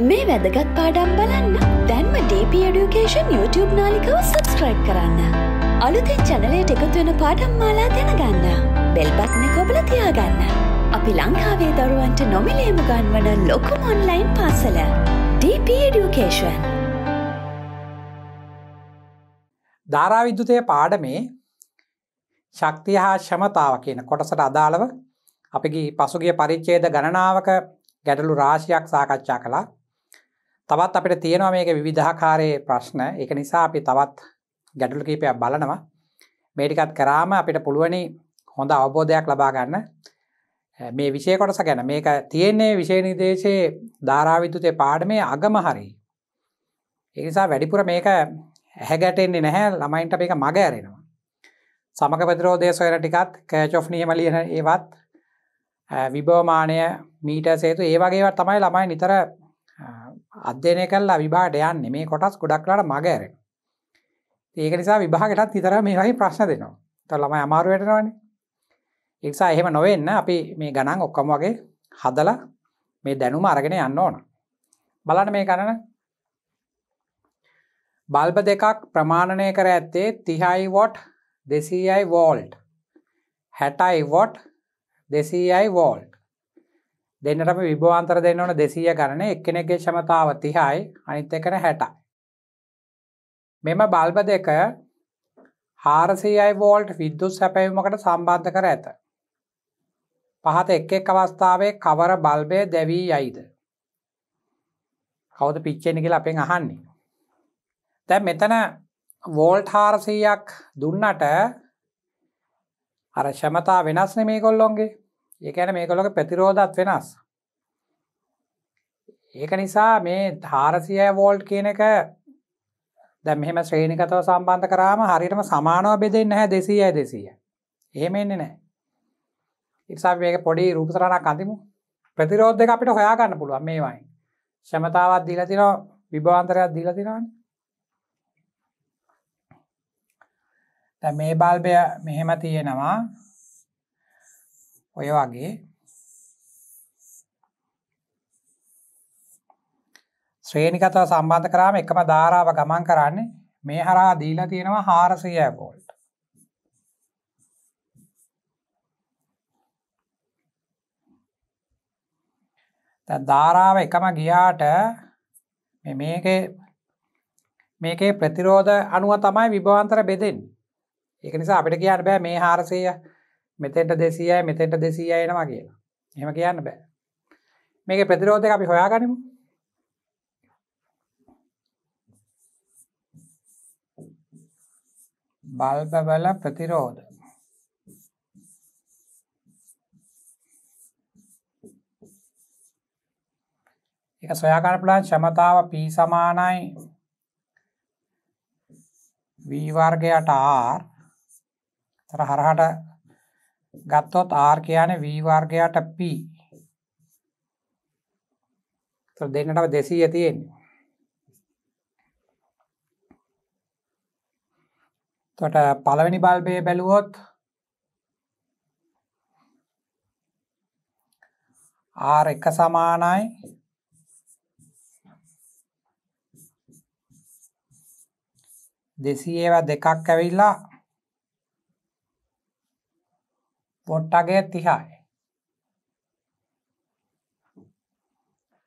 මේ වැදගත් පාඩම් බලන්න දැන්ම DP Education YouTube නාලිකව සබස්ක්‍රයිබ් කරන්න. අලුතෙන් චැනලයට එකතුවෙන පාඩම් මාලා දැනගන්න. බෙල්බත්න කොබල තියාගන්න. අපි ලංකාවේ දරුවන්ට නොමිලේම ගන්වන ලොකුම ඔන්ලයින් පාසල DP Education. ධාරාවිද්‍යුතය පාඩමේ ශක්තිය හා ශමතාව කියන කොටසට අදාළව අපගේ පසුගිය පරිච්ඡේද ගණනාවක ගැටලු රාශියක් සාකච්ඡා කළා තවත් අපිට තියෙනවා මේක විවිධාකාරයේ ප්‍රශ්න එක නිසා අපි තවත් ගැටලු කීපයක් බලනවා මේටිකත් කරාම අපිට පුළුවනි හොඳ අවබෝධයක් ලබා ගන්න මේ විෂය කොටස ගැන මේක තියෙන්නේ විෂයනිදේශයේ ධාරාවිදුතය පාඩමේ අගම හරි එනිසා වැඩිපුර මේක ඇහැගැටෙන්නේ නැහැ ළමයින්ට මේක මග ඇරෙනවා සමක පදරෝදය සොයර ටිකත් කෑචෝ් නියම ලියන ඒවත් විභවමානය මීට සේතු ඒ වගේවත් තමයි ළමයි නිතර අධ්‍යනය කල්ලා විභාට යන්න මේ කොටස් ගොඩක්ලාට මගඇර ඒක නිසා විභාගටත් විතර මේහි ප්‍රශ්න දෙනවා ත ළම අමාරුවයටනවන එනිසා එහෙම නොවෙන්න අපි මේ ගණන් ඔක්කම වගේ හදලා මේ දැනුම අරගෙන යන්න ඕන බලට මේ ගණන බල්බ දෙකක් ප්‍රමාණනය කර ඇත්තේ තිහයි වොට් දෙසීයි වෝල්ට් හැටයි වොට් දෙසීයි වෝල්ට් දෙන්නටම විභවාන්තර දෙන්න ඕන දෙසීය ගණන එක්කෙනගේ ශමතාව තිහායි අනිත් එකන හැටයි. මෙම බල්බ දෙක හාරසියයි වෝල්ට් විද්දුස් සැපැවීමකට සම්බන්ධ කර ඇත. පහත එක් එක් අවස්ථාවේ කවර බල්බය දැවී යයිද. කවුද පිච්චෙන කියල අපෙන් අහන්නේ. තැ මෙතන වෝල්ට් හාරසීයක් දුන්නට අර ශමතා වෙනස්න මේ කොල්ලොන්ගේ ඒකැන මේකොලොක ප්‍රතිරෝධත් වෙනස් ඒක නිසා මේ ධාරසිය වෝල්් කියන එක දැ මෙම ශ්‍රේණිකතව සම්බන්ධ කරාම හරිටම සමානව බෙදෙන් නැහැ දෙසීය දෙසීය එහෙම එන්නේ නෑ ඉක්සා වේක පොඩි රූපසරණක් අතිමු ප්‍රතිරෝධ දෙක අපිට හොයාගන්න පුළුවන් මේවායි ශමතාවත් දීලතින විභාන්තරයක් දීලතිනන්න මේ බල්බය මෙහෙම තියෙනවා ඔය වගේ ශ්‍රේණිකතව සම්බන්ධ කරාම එකම ධාරාව ගමන් කරන්නේ මේ හරා දීලා තියෙනවා හාරසිය වෝල්ට ධාරාව එකම ගියාට මේක මේකේ ප්‍රතිරෝධ අනුව තමයි විභවන්තර බෙදෙන් එක නිසා අපිට කියන්න බෑ මේ හාරසය මෙතෙන්ට දෙසීයයි මෙතෙන්ට දෙසීය එනවා කියලා එම කියන්න බෑ මේක ප්‍රතිරෝධය අපි හොයාගනිමු බල්බබල ප්‍රතිරෝධ එක සොයාගන්න පුළන් ශමතාව පී සමානයි වීවර්ගයට ආර් තර හරහට ගත්තොත් R කියන්නේ V වර්ගයට P. તો දෙන්නටම 200 තියෙන්නේ. එතකොට පළවෙනි බල්බය බැලුවොත් R එක සමානයි දෙසීඒවා දෙකක් ඇවිල්ලා පොට්ටගේ තිහාය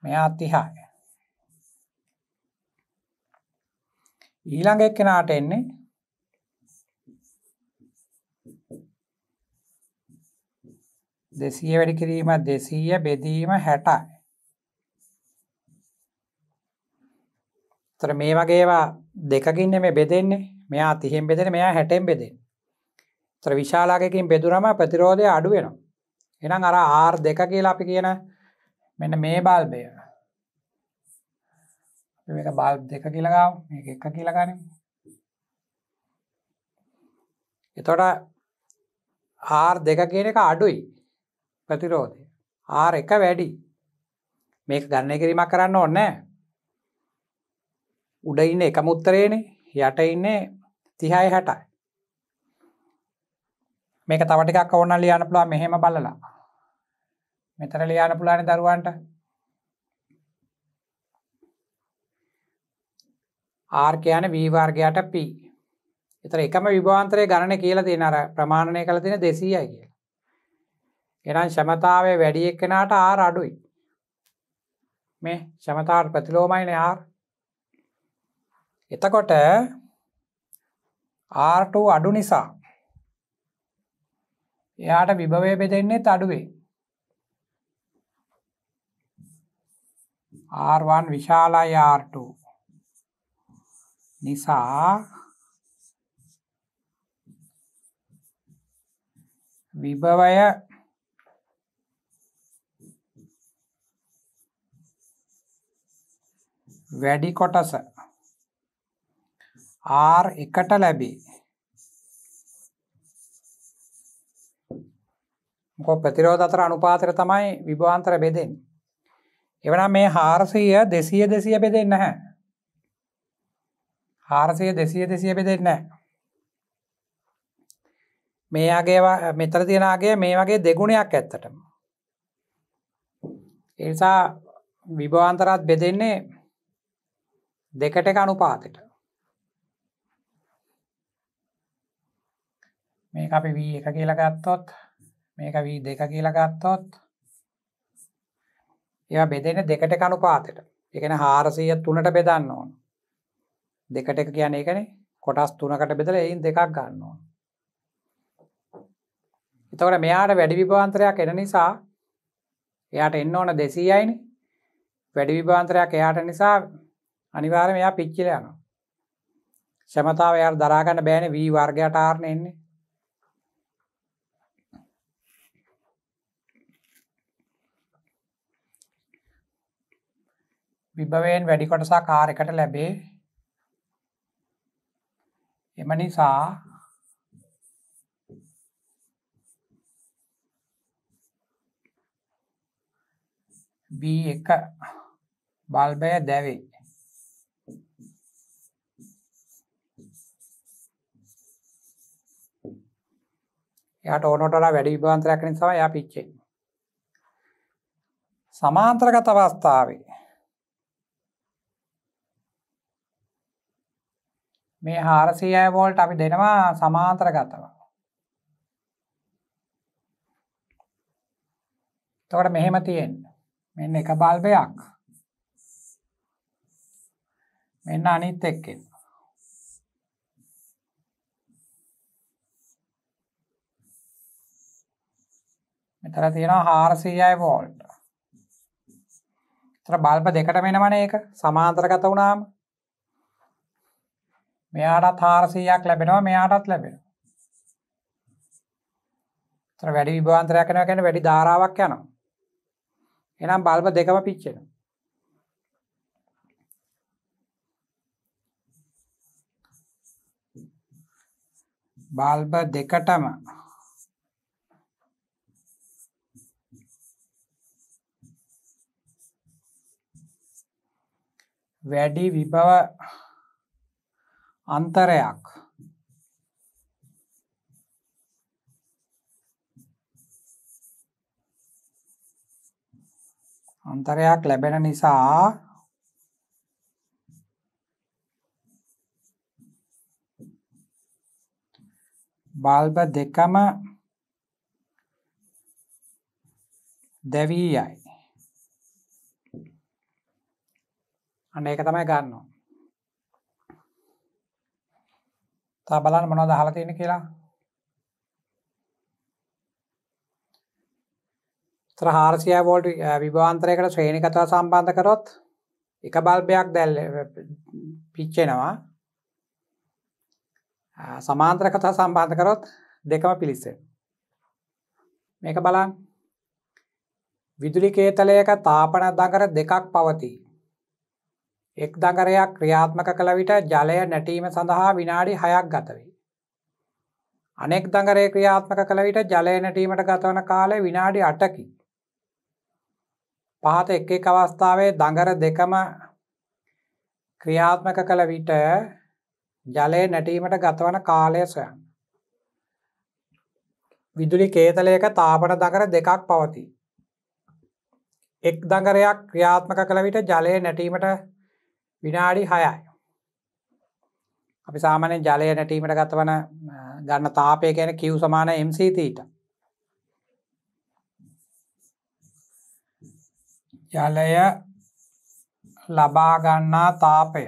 මෙයා තිහාය ඊළඟ එක්කෙනාට එන්නේ දෙසීය වැඩි කිරීම දෙසීය බෙදීම හැටයි තර මේ වගේවා දෙකකින්න මේ බෙදෙන්නේ මෙයා තිහෙන් බෙදෙන මෙයා හැටෙන් බෙදෙන් තර විශාලාකකින් පෙදුරම ප්‍රතිරෝධය අඩුවෙනවා එනම් අර ආර් දෙක කියලා අපි කියන මෙන්න මේ බල්බය මේක බල්බ් දෙක කියලගාව මේ එක කියලගන එතොට ආර් දෙක කියන එක අඩුයි ප්‍රතිරෝධය ආර් එක වැඩි මේක ගන්න කිරීමක් කරන්න ඕන්න උඩ ඉන්න එක මුත්තරේනේ යට ඉන්නේ තිහායි හටයි මේක තවටිකක් ඕන්න ලියන පුළා මෙහෙම බලලා මෙතර ලියන පුලාන දරුවන්ට ආර්කයන වීවාර්ගයට පී එතර එකම විභාන්තරය ගණන කියලා තින අර ප්‍රමාණය කළ තින දෙසීය කියලා එනම් ශමතාවේ වැඩි එක්කෙනට ආර අඩුයි මේ ශමතාට ප්‍රතිලෝමයින ආර් එතකොට ආර්ට අඩු නිසා එයාට විභවය බෙදෙන්නේ අඩුවේ R1 විශාලයි R2 නිසා විභවය වැඩි කොටස R එකට ලැබේ මොකො ප්‍රතිරෝධ අතර අනුපාතර තමයි විභාන්තර බෙදෙන් එවන මේ හාරසීය දෙසිය දෙසිය බෙදෙන් නැහැ හාරසය දෙසිය දෙසිය බෙදෙන්න මේ අගේ මෙතර තියෙනගේ මේ වගේ දෙගුණයක් ඇත්තටම එනිසා විභාන්තරත් බෙදෙන්නේ දෙකට එක අනුපාතට මේ අපි වී එක කියලගත්තොත් මේක වී දෙක කියලා ගත්තොත් ඒවා බෙදෙන දෙකට කනුපාතයට එකන හාරසීය තුනට බෙදන්න ඕන දෙකට එක කියන එකන කොටස් තුනකට බෙදල එයින් දෙකක් ගන්න ඕන එතකට මෙයාට වැඩි විභාන්තරයක් එන නිසා එයාට එන්න ඕන දෙසීයයින වැඩි විභාන්තරයක් එයාට නිසා අනිවාර මෙයා පිච්චිල යනවා ශමතාව එයා දරාගන්න බෑන වී වර්ගයට ආරණ එන්නේ විභවයෙන් වැඩි කොටසා කාරකට ලැබේ එම නිසා B එක බල්බය දැවේ යාට ඕනටලා වැඩි විභාන්තරයක් නිසා යා පිච්චෙන්නේ සමාන්තරගත අවස්ථාවේ මේ හාරසියය වෝල්ට අපි දෙනවා සමාන්තර ගතව තොට මෙහෙම තියෙන් මෙන්න එක බල්බයක් මෙන්න අනිත් එක්කෙන් මෙතර තියෙනවා හාරසීයයි වෝල්ට තර බල්ප දෙකට වෙනමන ඒක සමාන්තරගත වනාාම මෙයාටත් 400ක් ලැබෙනවා මෙයාටත් ලැබෙනවා. ඒතර වැඩි විභවාන්තරයක් යනවා කියන්නේ වැඩි ධාරාවක් යනවා. එහෙනම් බල්බ දෙකම පිච්චෙනවා. බල්බ දෙකටම වැඩි විභව අන්තරයක් අන්තරයක් ලැබෙන නිසා බල්බ දෙකම දැවී යයි අන්න ඒක තමයි ගන්නවා තා බලන්න මොනවද අහලා තියෙන්නේ කියලා. තර 400 වෝල්ට් විභවාන්තරයකට ශ්‍රේණිගතව සම්බන්ධ කරොත් එක බල්බයක් දැල් පිච්චෙනවා. සමාන්තර කතා සම්බන්ධ කරොත් දෙකම පිලිස්සෙනවා. මේක බලන්න. විදුලි කේතලයක තාපන දඟර දෙකක් පවතී. එක්දගරයක් ක්‍රියාත්මක කළ විට ජලය නැටීම සඳහා විනාඩි හයක් ගතවී. අනෙක් දගරේ ක්‍රියාත්මක කළ විට ජලය නැටීමට ගතවන කාලය විනාඩි අටකි. පහත එක් එක් අවස්ථාවේ දඟර දෙකම ක්‍රියාත්මක කළ විට ජලය නැටීමට ගතවන කාලය සොයන්. විදුලි කේතලයක තාපන දකර දෙකක් පවති. එක් දඟරයක් ක්‍රියාත්මක කළ විට ජලය නැටීමට විනාඩි හයයි. අපි සාමානය ජලය නැටීමට ගතවන ගන්න තාපය ගැන කිව් සමාන MCතීට ජලය ලබාගන්නා තාපය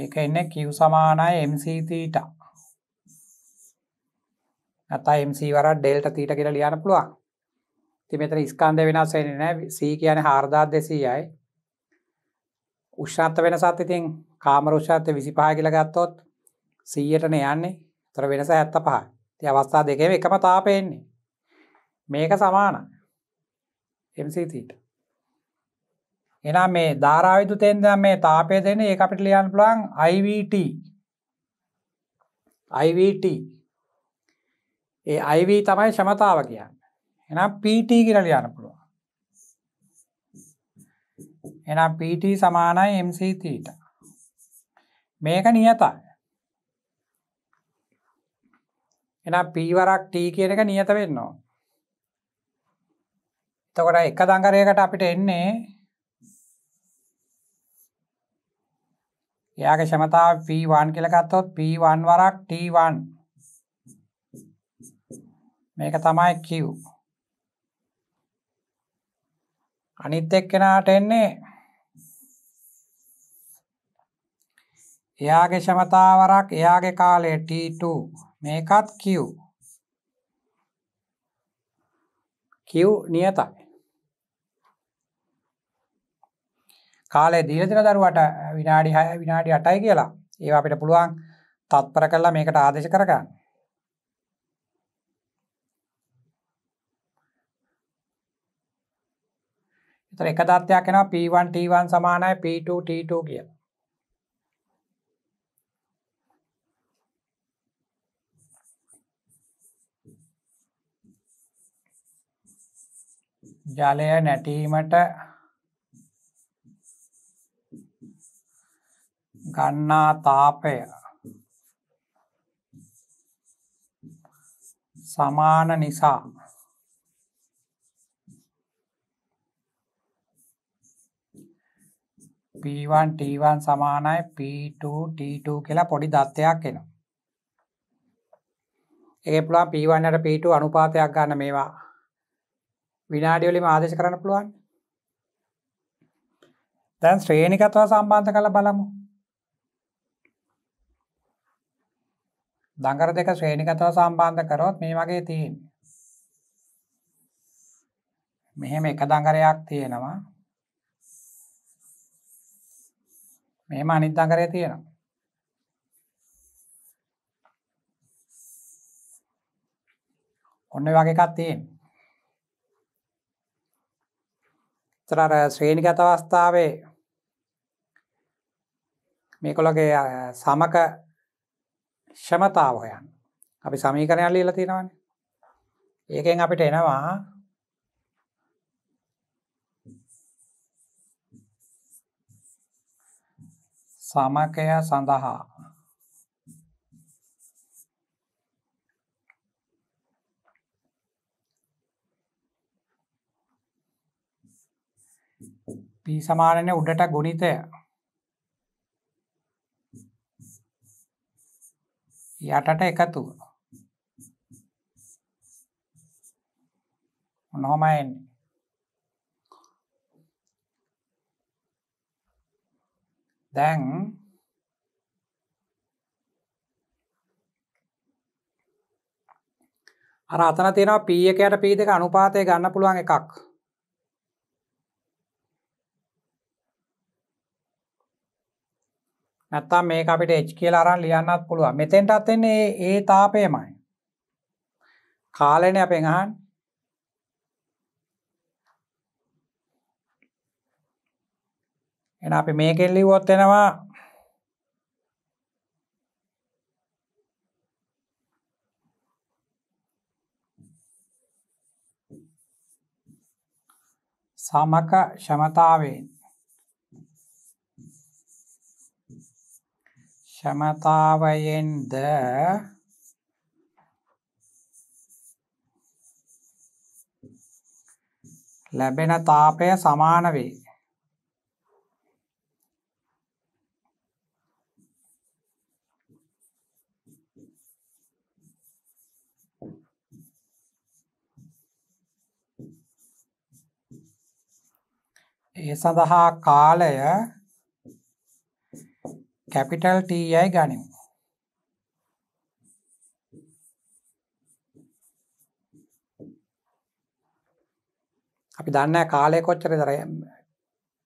ඒක එන්න කිව් සමානයි MCතීට ඇතයි MC වර ඩෙල්ට තීට කියලා ලියන්න පුළුවන් ති මෙතර ස්කන්ධ වෙනස් වෙන්නේ නෑ සී කියන හාර්දාත් දෙසීයයි උෂ්ණත්ත වෙනසත් ඉතින් කාමරුෂ්ෂත්ය විසි පහ කියල ගත්තොත් සීයටන යන්නේ තර වෙනස ඇත්ත පහ ති අවස්ථා දෙකම එකම තාපයෙන්නේ මේක සමාන එමසිීට එනම් මේ ධාරාවිදු තෙන්ද මේ තාපය දෙන ඒ අපිට ලියන් ප්ලන් අයිවට අයිවට ඒ අයිවී තමයි ශමතාව කියන්න එනම් PT කියලා ලියන්න පුළුවන්. එනම් PT සමානයි MC තීටා. මේක නියතයි. එනම් P වරක් T කියන එක නියත වෙන්න ඕන. එතකොට එක දඟරයකට අපිට එන්නේ එයාගේ ක්ෂමතාව P1 කියලා ගත්තොත් P1 වරක් T1 මේක තමයි Q. අනිත් එක්කෙනාට එන්නේ එයාගේ ශමතාවරක් එයාගේ කාලය T2 මේකත් Q Q නියතයි කාලය දීලා දෙන දරුවට විනාඩි 6 විනාඩි 8යි කියලා ඒවා අපිට පුළුවන් තත්පර කරලා මේකට ආදේශ කරගන්න තොර එක තත්ත්වයක් එනවා P1 T1 සමානයි P2 T2 කියලා. ජලය නැටීමට ගන්නා තාපය සමාන නිසා P1 T1 සමානයි P2 T2 කියලා පොඩි දත්තයක් එනවා. ඒකේ පුළුවන් P1 ට P2 අනුපාතයක් ගන්න මේවා විනාඩි වලින් ආදේශ කරන්න පුළුවන්. දැන් ශ්‍රේණිගතව සම්බන්ධ කරලා බලමු. දඟර දෙක ශ්‍රේණිගතව සම්බන්ධ කරොත් මේ වගේ තියෙන්නේ. මෙහෙම එක දඟරයක් තියෙනවා. මෙහෙම අනිත් අංගරය තියෙනවා ඔන්න වගේ එකක් තියෙන තර ශ්‍රේණිගත අවස්ථාවේ මේකොලගේ සමක ෂමතාව හොයන් අපි සමීකරණයක් ලියලා තියෙනවානේ ඒකෙන් අපිට එනවා සමකය සඳහා p සමානනේ උඩට ගුණිතය යටට එකතු මොනවම එන්නේ දැන් අර අතන තියෙනවා p එකයට p දෙක අනුපාතය ගන්න පුළුවන් එකක්. නැත්තම් මේක අපිට h කියලා අරන් ලියන්නත් පුළුවන්. මෙතෙන්ටත් එන්නේ ඒ තාපයමයි. කාලෙනේ අපෙන් අහන්නේ. එන අපි මේකෙන් ලිව්වොත් එනවා සමක ශමතාවෙන් ශමතාවයෙන්ද ලැබෙන තාපය සමාන වේ ඒ සඳහා කාලය කැපිටල් T යයි ගනිමු. අපි දන්න කාලය කොච්චරද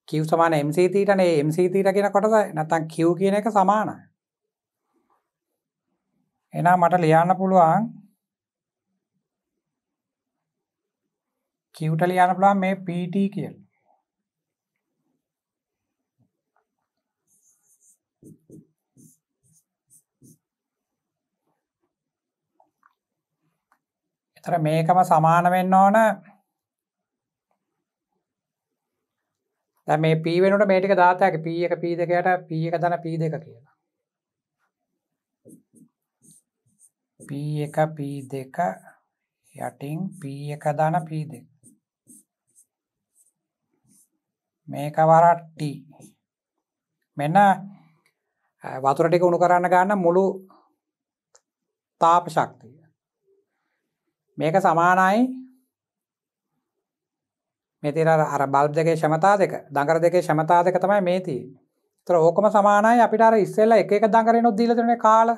කිව් සමාන MC තීටනේ MC තීට කියෙන කොටස නැතන් කිව් කියන එක සමානයි. එනා මට ලියන්න පුළුවන් කිව්ට ලියන්න පුළුවන් මේ PT කියල් තර මේකම සමාන වෙන්න ඕන මේ පීවෙනට මේටික දාතයක පී එක පී දෙකයට පී එක දන පී දෙක කියලා පී එක පී දෙක යටින් පී එක දන පී දෙක මේක වරට්ටි මෙන්න වතුරටික උුණු කරන්න ගන්න මුළු තාප ශක්තිය මේක සමානයි මෙතිර අර බල්බ් දෙකේ ශමතා දෙක දඟර දෙකේ ශමතා දෙක තමයි මේ තියෙන තර ඕකම සමානයි අපිට අර ඉස්සෙල්ල එක එක දඟර නොත් දීලතුනේ කාල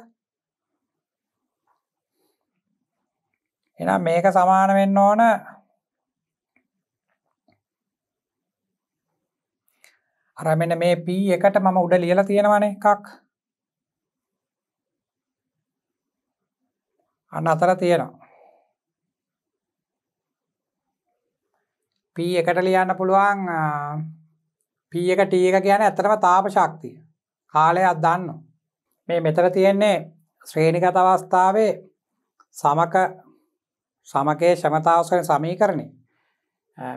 එනම් මේක සමාන වෙන්න ඕන අරමෙන මේ පී එකට මම උඩ ලියලා තියෙනවන එකක් අන්න අතර තියෙනවා P එකට ලියන්න පුළුවන් P එක T එක කියන ඇතරම තාප ශක්තිය කාලයක් දන්න මේ මෙතර තියෙන්නේ ශ්‍රේණිගත අවස්ථාවේ සමක සමකේ ශමතාවස්කන සමීකරණය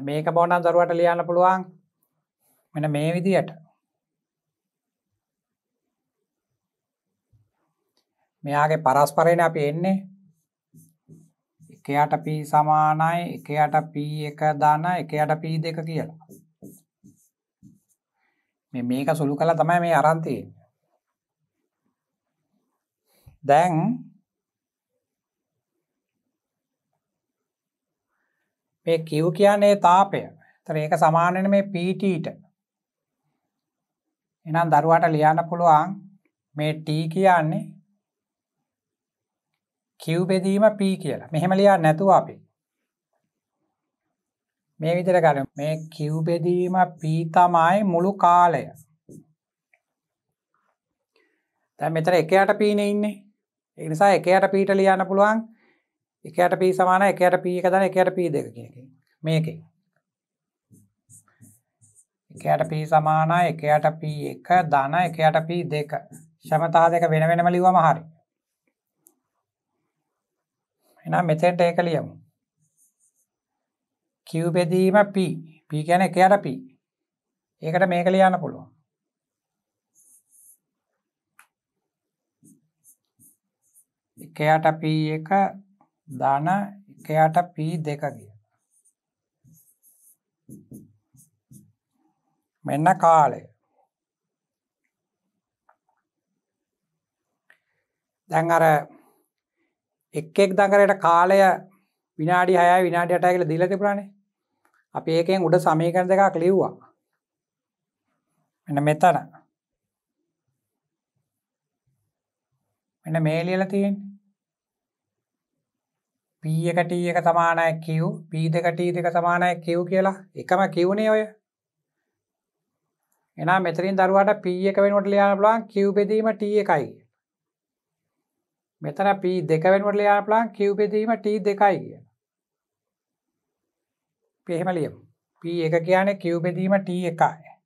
මේක බෝනන් දරුවට ලියන්න පුළුවන් මෙන මේ විදියට මෙයාගේ පරස්පරයෙන් අපි එන්නේ 1යට p සමානයි 1යට p1 ධන 1යට p2 කියලා. මේ මේක සුළු කළා තමයි මේ අරන් තියෙන්නේ. දැන් මේ q කියන්නේ තාපය. ඒතර ඒක සමාන වෙන මේ pt ට. එහෙනම් දරුවාට ලියන්න පුළුවන් මේ t කියන්නේ කිව් බෙදීම පී කියලා මෙහෙමලියා නැතුව අපි මේ විදිර ගන මේ කිව් බෙදීම පී තමයි මුළු කාලය තැ මෙතර එකයට පීන ඉන්නේ එනිසා එකයට පීට ලියන්න පුළුවන් එකයට පී සමාන එකයට පීක දන එකයට පී දෙක කියක මේක එකයට පී සමාන එකයට පී එක දන එකයට පී දෙක ශමතා දෙක වෙන වෙනම ලිවම හරි එනම් මෙතෙන්ට ඒක ලියමු Q බෙදීම P P කියන්නේ එකයට P ඒකට මේක ලියන්න පුළුවන් එකයට P එක ධන එකයට P දෙක කිය මෙන්න කාලය දැන් අර එක් එක් දකරයට කාලය විනාඩි හය විනාඩි අටය කියල දිල තිබරානේ අපි ඒකෙන් උඩ සමීකරණ දෙකක් ලිව්වා එන්න මෙතන එන්න මේ ලියල තියෙන් පීය කටී එක තමානය කිව් පීද කටී දෙක තමානය කිව් කියලා එකම කිව්නේ ඔය එනා මෙතරින් දරුවට පීියක වෙනට ලියන බලාන් කිව් බෙදීම ටිය එකයි මෙතන ප දෙක වෙනුවට ලියන්න පුළුවන් කිව්පෙදීම ට දෙකයි කියන පහෙම ලියම් ප එක කියන්නේ කිව්පෙදීම ට එකයි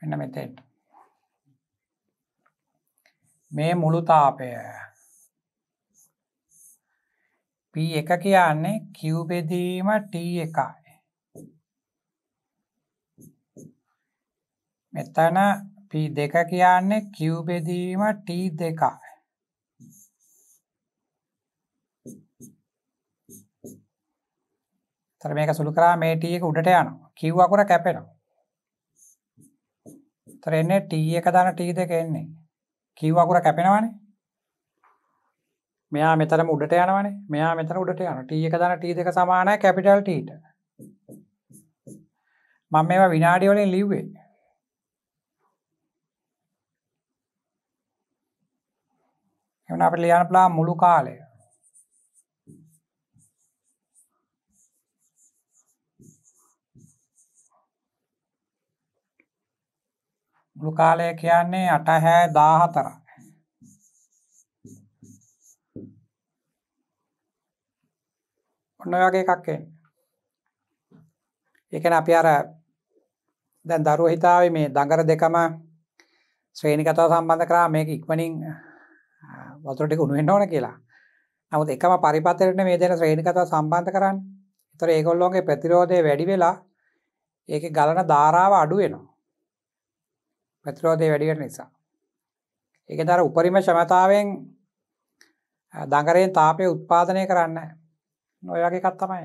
මෙන්න මෙතෙන්ට මේ මුළු තාපය ප එක කියන්නේ කිව්පෙදීම ට එකයි මෙතන P2 කියන්නේ Q බෙදීම T2 තර මේක සුළු කරා මේ T එක උඩට යනවා. Q අකුර කැපෙනවා. තර එන්නේ T එක දාන T2 එන්නේ. Q අකුර කැපෙනවනේ. මෙයා මෙතනම උඩට යනවනේ. මෙයා මෙතන උඩට යනවා. T එක දාන T2 සමානයි capital T ට. මම මේවා විනාඩි වලින් ලිව්වේ. එමන අපට ලියන පලා මුළු කාලය මුළු කාලය කියන්නේ අටහැ දාහතර ඔන්න වගේ එකක්කෙන් එකන අපි අර දැන් දරුව හිතාව මේ දඟර දෙකම ශ්‍රේණිකතව සම්බන්ධ කරා මේක ඉක්මනින් වතුරටක උුවෙන් ඕන කියලා නමුත් එකම පරිපතරන මේ දෙන ශ්‍රේණිකත සම්බන්ධ කරන්න තර ඒගොල්ලොන්ගේ ප්‍රතිරෝධය වැඩි වෙලා ඒක ගලන ධාරාව අඩුවෙනවා ප්‍රතිරෝධය වැඩිට නිසා ඒක දර උපරිම ශමතාවෙන් දඟරයෙන් තාපය උත්පාදනය කරන්න නොයගේ කත්තමයි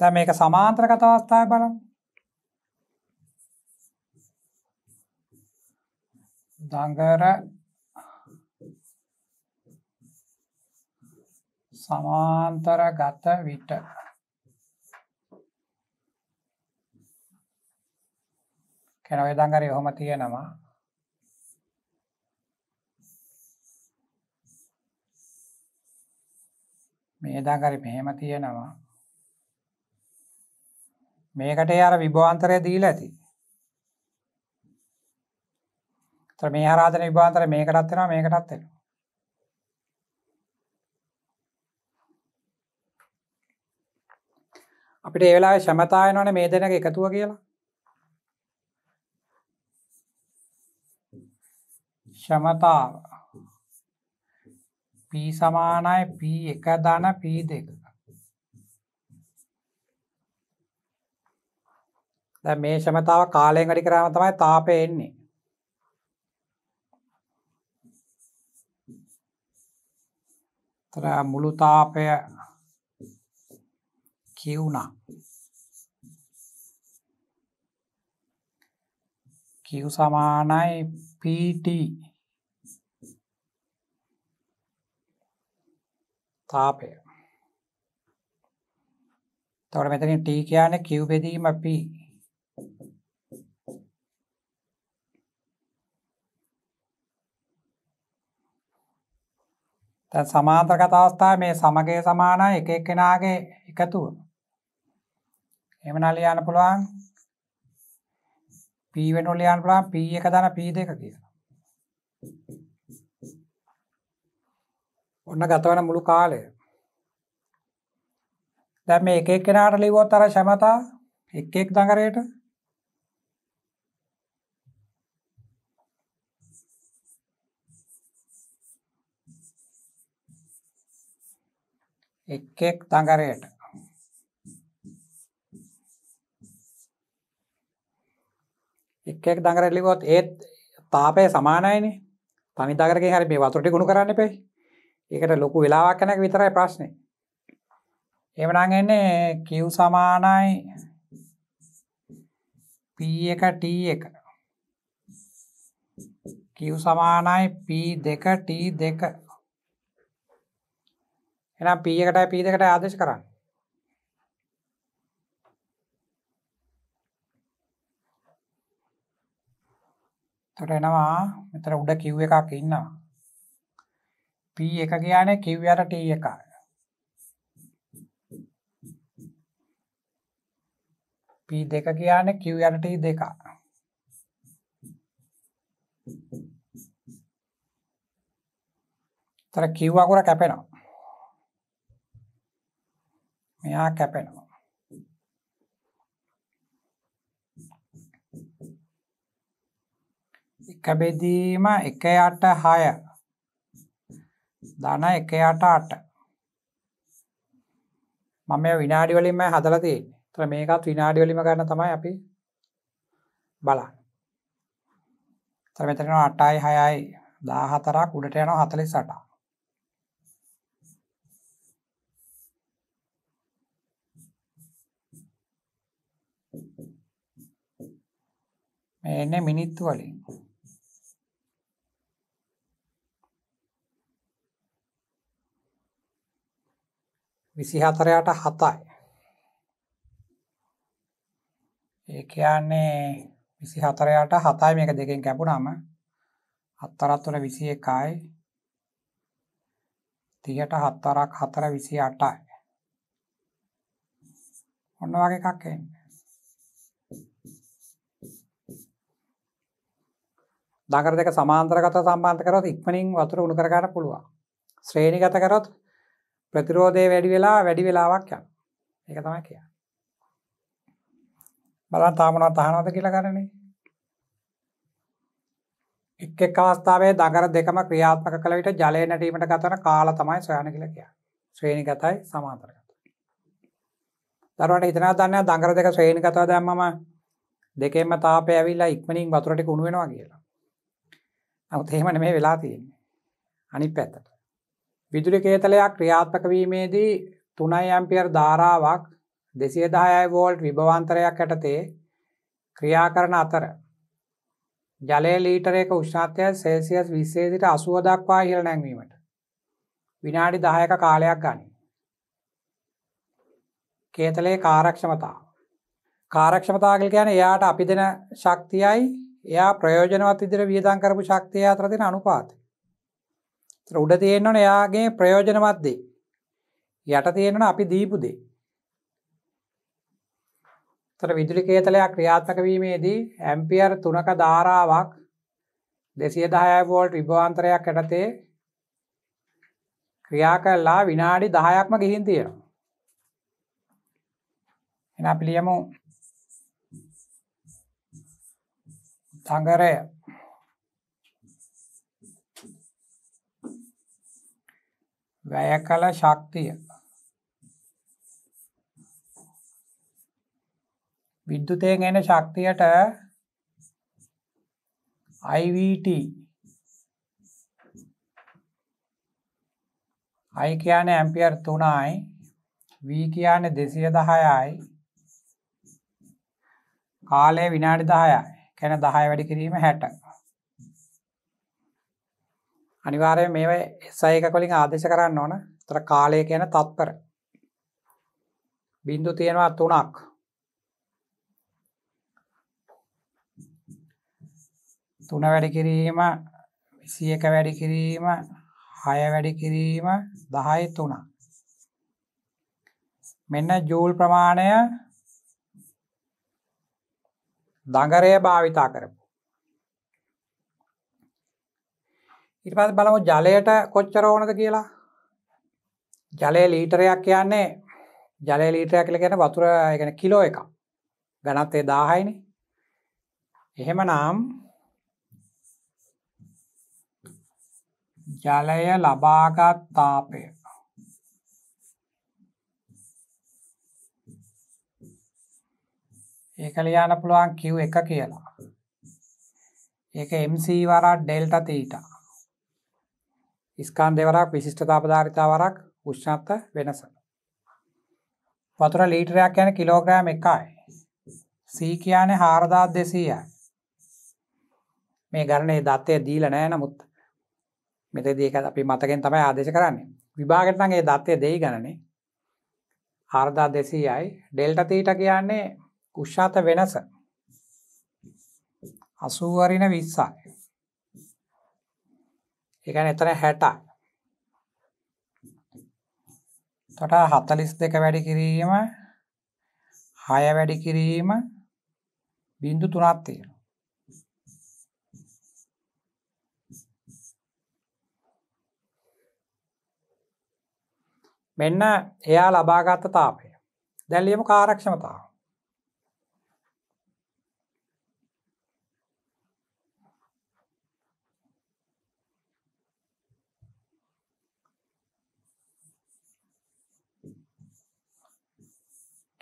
දැ මේක සමාන්ත්‍රකත අවස්ථාව බලම් දඟර සමාන්තර ගත විට කැනවේ දඟර යොහොම තියෙනවා මේ දඟරි මෙහෙම තියෙනවා මේකට අර විභවාන්තරය දීලා ඇති තර මේ ආරාධන විභාන්තර මේකටත් වෙනවා මේකටත් වෙනවා අපිට ඒ වෙලාවේ ශමතායනවනේ මේ දෙනක එකතුව කියලා ශමතාව p සමානයි p එක ධන p දෙක දැන් මේ ශමතාව කාලයෙන් වැඩි කරාම තමයි තාපය එන්නේ අතර මුළු තාපය කියවුණා කිව් සමානයි PT තාපය තවට මෙතන T කියන්නේ කිව් බෙදීම P සමාන්තරගත අවස්ථාව මේ සමගය සමානයි එක එක්කෙනාගේ එකතුව එමනා ලියන්න පුළුවන් පීවෙනු ලියන් පුළන් පී එක දන පී දෙක කියලා ඔන්න ගතවන මුළු කාලය දැ මේ එකක් කෙනාට ලිවොත් අර ශමතා එක් එක් දඟරයට එක් එක් තඟරයට එක් එක් දඟරට ලිකොත් ඒත් තාපය සමානයනේ තනි දකරක හරි මේ වතුරටි ගුණු කරන්න පෙයි ඒකට ලොකු වෙලාවක් කැනැක් විතරයි ප්‍රශ්නය එමනගන්නේ කිව් සමානයි P එක T එක කිව් සමානයි P දෙක T දෙක එනම් පීයකට පීදකට ආදේශ කරන්න තොට එනවා මෙතර උඩ කිව් එකක් ඉන්නවා පී එක කියන කිව්වට ට එක පී දෙක කියන කිව්යට දෙක තර කිව්වාකුර කැපෙනවා මෙයා කැපෙනවා එක බෙදීම එක යට හය ධන එක යට අට මම විනාඩි වලින්ම හදලා තියෙන්නේ. ඒතර මේකත් විනාඩි වලින්ම ගන්න තමයි අපි බලන්නේ. ඒතර මෙතන 8යි 6යි 14ක් උඩට යනවා 48ක්. මේ එන්නේ මිනිත්තු වලින්. විසි හතරයට හතයි. ඒ කියන්නේ විසි හතරයට හතයි මේක දෙකින් කැපුණාම හත්තරත්තුර විසි එකයි තියට හත්තරක් හතර විසි අටයි. ඔන්න වගේ එකක් එන්න. දඟර දෙක සමාන්තරගත සම්බන්ධ කරොත් ඉක්මනින් වතුර උණු කරගන්න පුළුවන් ශ්‍රේණිගත කරොත් ප්‍රතිරෝධය වැඩි වෙලා වැඩි වෙලාවක් යන ඒක තමයි කිය බලන් තාමනත් තහනවද කියලා කරන්නේ එක් එක් අවස්ථාවේ දඟර දෙකම ක්‍රියාත්මක කළ විට ජලය නැටීමට ගතන කාල තමයි සොයන කියලා කිය ශ්‍රේණිගතයි සමාන්තරගත දරුවට හිතනා දන්න දඟර දෙක ශ්‍රේණිගතව දැම්මම දෙකෙන්ම තාපය ඇවිල්ලා ඉක්මනින් වතුරට කුණු වෙනවා කියලා නමුත් එහෙම නෙමෙයි වෙලා තියෙන්නේ. අනිත් පැත්තට. විදුලි කේතලයක් ක්‍රියාත්මක වීමේදී 3 ඇම්පියර් ධාරාවක් 210 වෝල්ට් විභවාන්තරයක් යටතේ ක්‍රියා කරන අතර ජලය ලීටරයක උෂ්ණත්වය සෙල්සියස් 20 සිට 80 දක්වා ඉහළ නැංවීමට විනාඩි 10ක කාලයක් ගනී. කේතලයේ කාර්යක්ෂමතාව කාරක්ෂමතාගල් කියන එයාට අපි දෙන ශක්තියයි එයා ප්‍රයෝජනවත් විදිර වියදං කරපු ශක්තිය අතර දෙෙන අනුපාත උඩ තියෙන්වන එයාගේ ප්‍රයෝජනවත්දේ යට තියෙනන අපි දීපුදේ තර විදුලි කේතලයක් ක්‍රියාත්මක වීමේදී ඇම්පියර් තුනක ධාරාවක් දෙසිය දහයවෝල්ට විභවාන්තරයක් ඇටතේ ක්‍රියා කරලා විනාඩි දහයක්ම ගිහින් තියෙනවා එන පිළියමු සඟරය වැය කළ ශක්තිය විද්‍යුතයෙන් එන ශක්තියට IVT I කියන ඇම්පියර් තුනයි V කියන දෙසිය දහයයි කාලය විනාඩි දහයයි කැන දහය වැඩි කිරීම හැට අනිවාරය මේ සයක කොලින් ආදේශ කරන්න ඕන තර කාලය කියන තත්පර බින්දු තියෙනවා තුනක් තුන වැඩි කිරීම විසි එක වැඩි කිරීම හය වැඩි කිරීම දහයි තුන මෙන්න ජූල් ප්‍රමාණය දඟරය භාවිතා කරපු. ඉරිපත් බලමු ජලයට කොච්චර ඕනද කියලා ජලය ලීටරයක් කියන්නේ ජලය ලීටරයක් කියල ගැන වතුර ගැන කිලෝ එක ගනත්තේ දාහයිනි එහෙම නම් ජලය ලබාගත් තාපය ඒක ලියන්න පුළුවන් කිව් එක කියලා ඒක MC වරා ඩෙල්ට තීට ස්කාන් දෙවරක් විශිෂ්ඨතාපධාරිතා වරක් උෂ්ණත්ත වෙනස වතුර ලීටරයක් යන කිලෝග්‍රෑම් එකයි සී කියන්නේ හාරදාත් දෙසීයයි මේ ගණනේ දත්තය දීලා නැහැ නමුත් මෙතෙදි ඒක අපි මතකෙන් තමයි ආදේශ කරන්නේ. විභාගෙට නම් ඒ දත්තය දෙයි ගණනේ 4200යි ඩෙල්ටා තීටා කියන්නේ කුෂාත වෙනස 80 වරින 20යි. ඒ කියන්නේ එතන 60යි. තොට 42 වැඩි කිරීම 6 වැඩි කිරීම බිඳු 3ක් තියෙනවා. මෙන්න එයා ලබාගත් තාපය. දැන් ලියමු කාර්යක්ෂමතාව.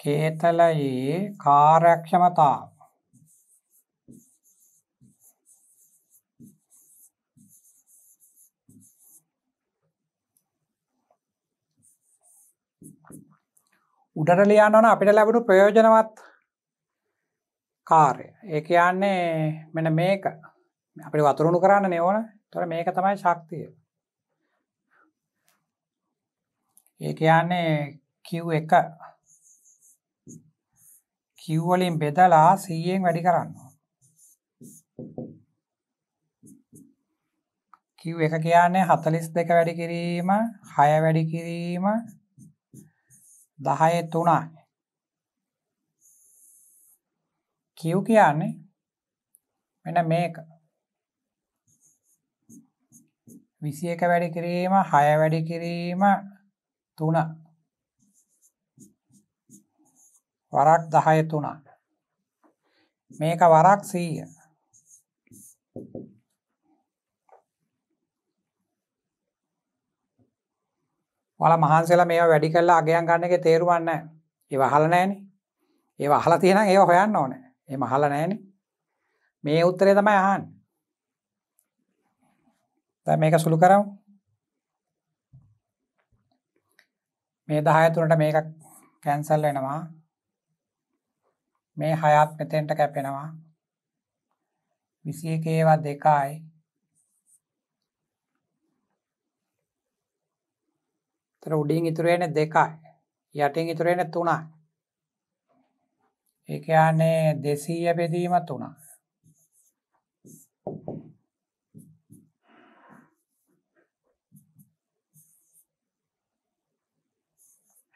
කේතලයේ කාර්යක්ෂමතාව උඩට ලියන්න ඕන අපිට ලැබුණු ප්‍රයෝජනවත් කාර්ය ඒ කියන්නේ මෙන මේක අපි වතුරුණු කරන්න නවන තොර මේක තමයි ශක්තිය ඒ කියන්නේ කිව් එක Q වලින් බෙදලා 100ෙන් වැඩි කරන්න Q එක කියන්නේ 42 වැඩි කිරීම 6 වැඩි කිරීම 10 3යි Q කියන්නේ මෙන්න මේක 21 වැඩි කිරීම 6 වැඩි කිරීම 3 වරක් දහය තුනා මේක වරක් සීය වල මහන්සල මේ වැඩි කල්ලා අගයන් ගන්න එක තේරුවන්න ඒ අහල නෑන ඒ අහලා තියෙන ඒ හොයන්න ඕන ඒ මහල නෑන මේ උත්තරේ තමයි අහන් දැ මේක සුළු කරව මේ දහය තුරට මේක කැන්සල් වෙනවා මේ හයත් මෙතෙන්ට කැපෙනවා විසි එකේවා දෙකයි තර උඩින් ඉතුරෙන දෙකයි යටින් ඉතුරෙන තුනයි ඒකයානේ දෙසීය බෙදීම තුනා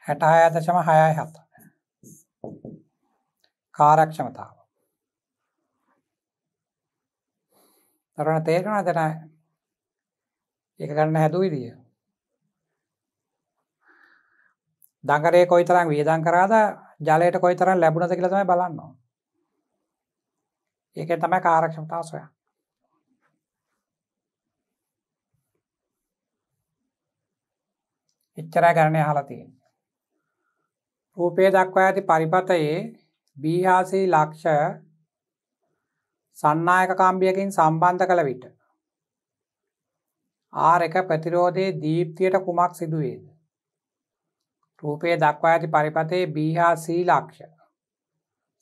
හැටහායදශම හයයි හත කාරක්ෂමතාව. තරණ තේරෙනවා දැන ඒක ගන්න හැදුව විදිය. දඟරේ කොයිතරම් වියදම් කරාද ජලයට කොයිතරම් ලැබුණද කියලා තමයි බලන්න ඕන. ඒකෙන් තමයි කාර්යක්ෂමතාව සොයන්නේ. එච්චරයි ගණනේ අහලා තියෙන්නේ. රූපේ දක්වා ඇති පරිපතයේ බීහාසී ලක්ෂ සන්නායක කාම්බියකින් සම්බන්ධ කළ විට. ආර එක ප්‍රතිරෝධයේ දීප්තියට කුමක් සිදුවේද. රූපයේ දක්වා ඇති පරිපතයේ බීහා සී ලක්ෂ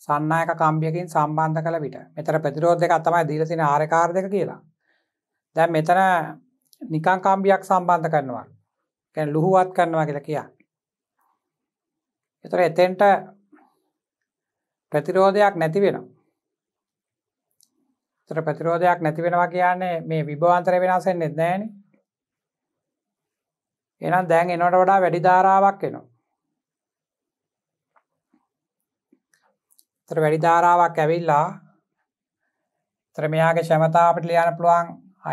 සන්නයක කම්පියකින් සම්බන්ධ කළ විට මෙතර ප්‍රතිරෝධ දෙක අතමයි දීලසින ආරකාර දෙක කියලා. දැන් මෙතන නිකං කම්බියක් සම්බන්ධ කරනවා. ලුහුවත් කරනවා කියලා කියා. එතර එතෙන්ට ප්‍රතිරෝධයක් නැති වෙනවා. තර ප්‍රතිරෝධයක් නැති වෙනවා කියන්නේ මේ විභවන්තර වෙනසෙන්නේ නැහැනේ. එහෙනම් දැන් එනවට වඩා වැඩි ධාරාවක් එනවා. තර වැඩි ධාරාවක් ඇවිල්ලා තර මෙයාගේ ක්ෂමතාව අපිට ලියන්න පුළුවන්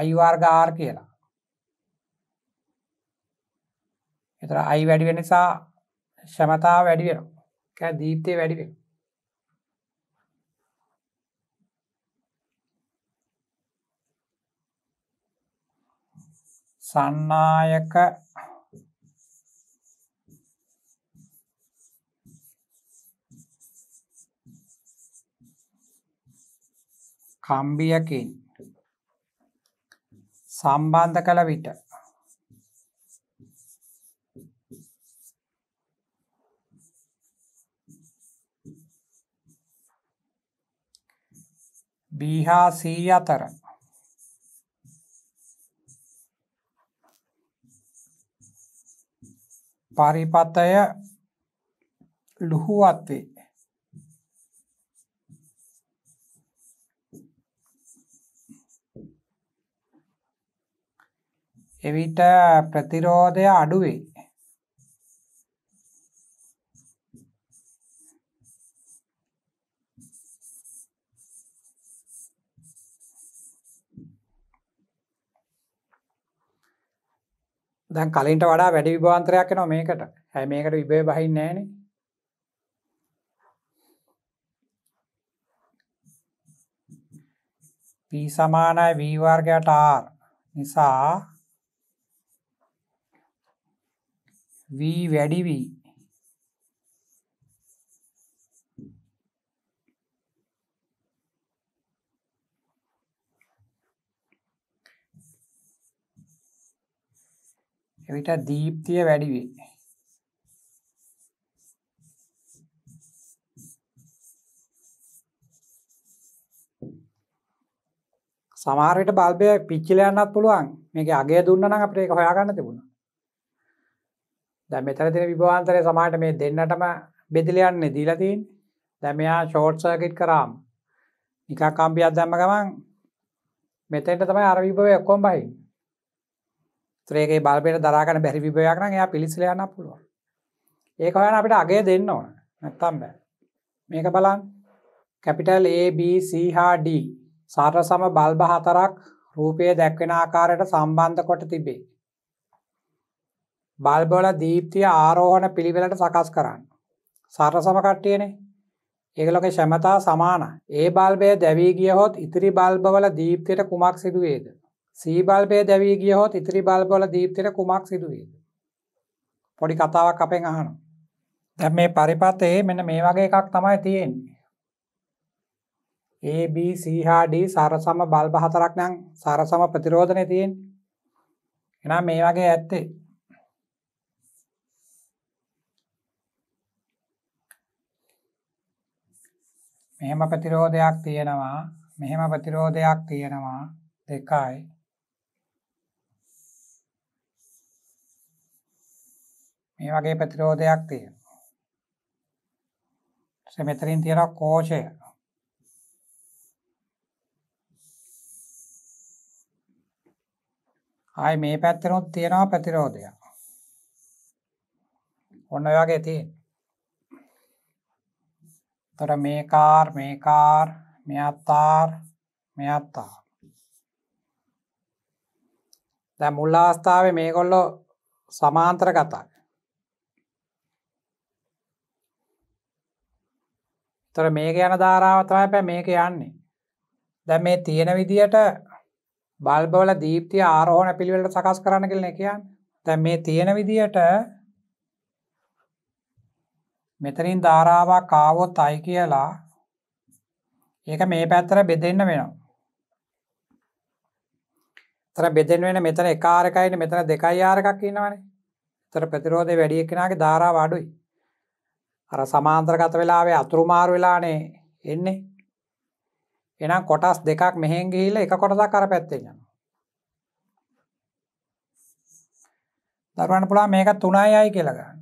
i වර්ග r කියලා. ඒතර i වැඩි වෙන නිසා ක්ෂමතාව වැඩි වෙනවා. ඒ කියන්නේ දීප්තිය වැඩි වෙනවා. සන්නායක කම්බියකින් සම්බන්ධ කළ විට බීහා සී අතර පරිපතය ලුහුවත් වේ. එවිට ප්‍රතිරෝධය අඩුවේ. දැන් කලින්ට වඩා වැඩි විභාන්තරයක් එනවා මේකට හැම මේකට විබේ බහින්න ෑන පී සමානයි වීවර්ගයට ආර් නිසා වී වැඩිවී එවිට දීප්තිය වැඩි වේ. සමහර විට බල්බය පිච්චිලා යන්නත් පුළුවන්. මේකේ අගය දුන්නා නම් අපිට ඒක හොයාගන්න තිබුණා. දැන් මෙතන තියෙන විභවාන්තරය සමහරට මේ දෙන්නටම බෙදලා යන්නේ දීලා තියෙන්නේ. දැන් මෙයා ෂෝට් සර්කිට් කරාම නිකන් කම්බියක් දැම්ම ගමන් මෙතෙන්ට තමයි අර විභවය ඔක්කොම බහින්නේ. ත්‍රේකගේ බල්පයට දරාගන බැරි විභයක්න එයා පිළිසිලයන්න පුළුවන් ඒක හොයන අපිට අගේ දෙන්න ඕන නැත්තම් බෑ මේක බලන් කැපිටල් ABCහාඩ සාර සම බල්බ හතරක් රූපය දැක්වෙන ආකාරයට සම්බන්ධ කොට තිබේ බල්බොල දීප්තිය ආරෝහණ පිළිවෙලට සකස් කරන්න සාර සමකට්ටියනේ ඒගලොක ශැමතා සමාන ඒ බල්බය දැවී ගියහොත් ඉතිරි බල්බවල දීප්තියට කුමක් සිදුවේද සීබල්පය දැවී ගියහොත් ඉතිරි බල්බොල දීප්තිර කුමක් සිදුවේද. පොඩි කතාවක් අපෙන් අහන. දැ මේ පරිපත්තයේ මෙන මේ වගේ එකක් තමයි තියෙන්නේ. ABCහාඩ සරසම බල්බ හතරක් නං සරසම ප්‍රතිරෝධනය තියෙන් එනම් මේ වගේ ඇත්තේ. මෙහෙම ප්‍රතිරෝධයක් තියෙනවා මෙහෙම ප්‍රතිරෝධයක් තියෙනවා දෙකයි මේ වගේ ප්‍රතිරෝධයක් තියෙනවා. ඊට මෙතනින් තියෙනවා කෝෂය. ආයි මේ පැත්තනොත් තියෙනවා ප්‍රතිරෝධයක්. ඔන්න ඔය වගේ තියෙන. තොර මේ කාර් මේ කාර් මෙයත් තාර් මෙයත් තාර්. දැන් මුල් අවස්ථාවේ මේගොල්ලෝ සමාන්තර කතා තොර මේක යන ධාරාවතමයි පැ මේක යන්නේ දැ මේ තියෙන විදියට බල්බවල දීප්තිය ආරෝහණ පිළිවෙලට සකස් කරන්න කළ එකයන් දැ මේ තියෙන විදියට මෙතරින් ධාරාවක් කාවොත් අයි කියලා ඒක මේ පැත්තර බෙදෙන්න වෙනවා තර බෙදෙන් වෙන මෙතන එකාරකයින මෙතන දෙකයි ආරකක් ඉන්නවනේ තර ප්‍රතිරෝධය වැඩියක්ෙනගේ ධාරා වඩුයි අර සමාන්ත්‍රගත වෙලාවේ අතුරුමාරු වෙලානේ එන්නේ එනම් කොටස් දෙකක් මෙහෙන් ගිහිල්ලා එක කොටසක් අර පැත්තෙන් යනවා දරුවන්ට පුළුවන් මේක 3යි කියලා ගන්න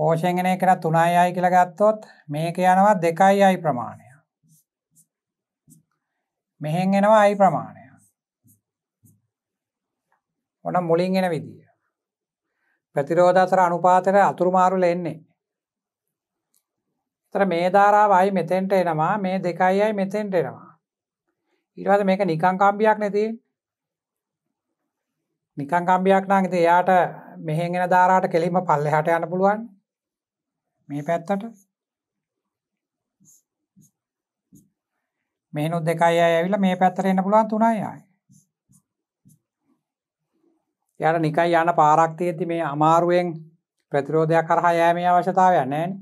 කෝෂයෙන් එන එක 3යි කියලා ගත්තොත් මේක යනවා 2යි ප්‍රමාණය මෙහෙන් එනවා i ප්‍රමාණය ඔන්න මුලින් එන විදිය ප්‍රතිරෝධ අතර අනුපාතයට අතුරුමාරුල එන්නේ. තර මේ ධාරාව අයි මෙතෙන්ට එනවා මේ දෙකයි අයි මෙතෙන්ට එනවා. ඊටවද මේක නිකං කම්බියක් නැති නිකං කම්බියක් නම් ඉතින් එයාට මෙහෙන් එන ධාරාවට කෙලින්ම පල්ලෙහාට යන්න පුළුවන්. මේ පැත්තට මෙහෙනුත් දෙකයි අය ඇවිල්ලා මේ පැත්තට එන්න පුළුවන් තුනයි අය. යාට නිකයි යන පාරක් තියෙද්දි මේ අමාරුවෙන් ප්‍රතිරෝධයක් කරහා යෑමේ අවශ්‍යතාවයක් නැහැ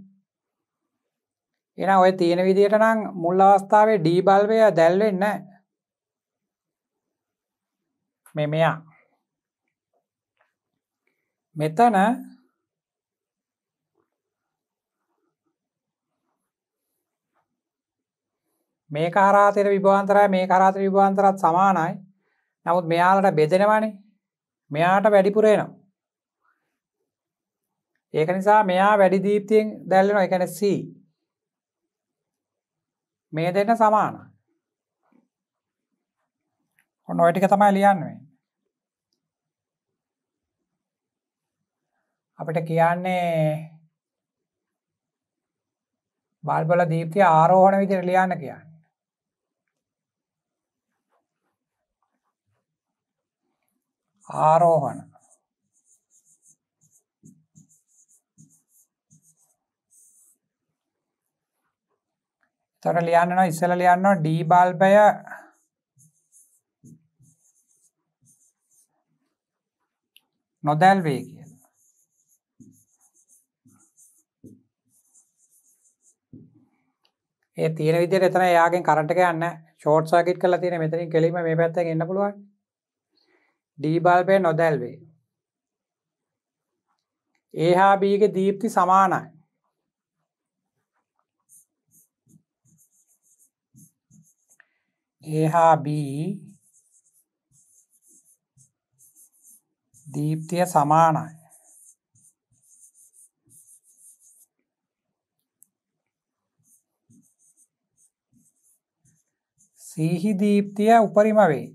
එන ඔය තියෙන විදියට නම් මුල් අවස්ථාවේ ඩී බල්වය දැල්වෙන්න මෙ මෙයා මෙතන මේ කාරාතර විභාන්තරය මේ කරාතර විභාන්තරත් සමානයි නමුත් මෙයාලට බෙදෙනවානේ මෙයාට වැඩිපුර එනවා ඒක නිසා මෙයා වැඩි දීප්තියෙන් දැල්ලෙන එකන C මේ දෙන්න සමාන ඔන්න ඔයටික තමයි ලියන්නේ අපිට කියන්නේ බල්බල දීප්තිය ආරෝහණ විදිර ලියන්න කියන්න ආරෝහණ එතකොට ලියන්නවා ඉස්සෙල්ලා ලියන්නවා D බල්බය නොදැල්වේ කියලා ඒ තියෙන විදිහට එතන එයාගෙන් කරන්ට් එක යන්නේ ෂෝට් සර්කිට් කරලා තියෙන මෙතනින් කෙලින්ම මේ පැත්තට එන්න පුළුවන් ඩී බල්බය නොදැල්වේ. ඒ හා බීග දීප්ති සමානයි. ඒ හා බී දීප්තිය සමානයි. සීහි දීප්තිය උපරිම වේ.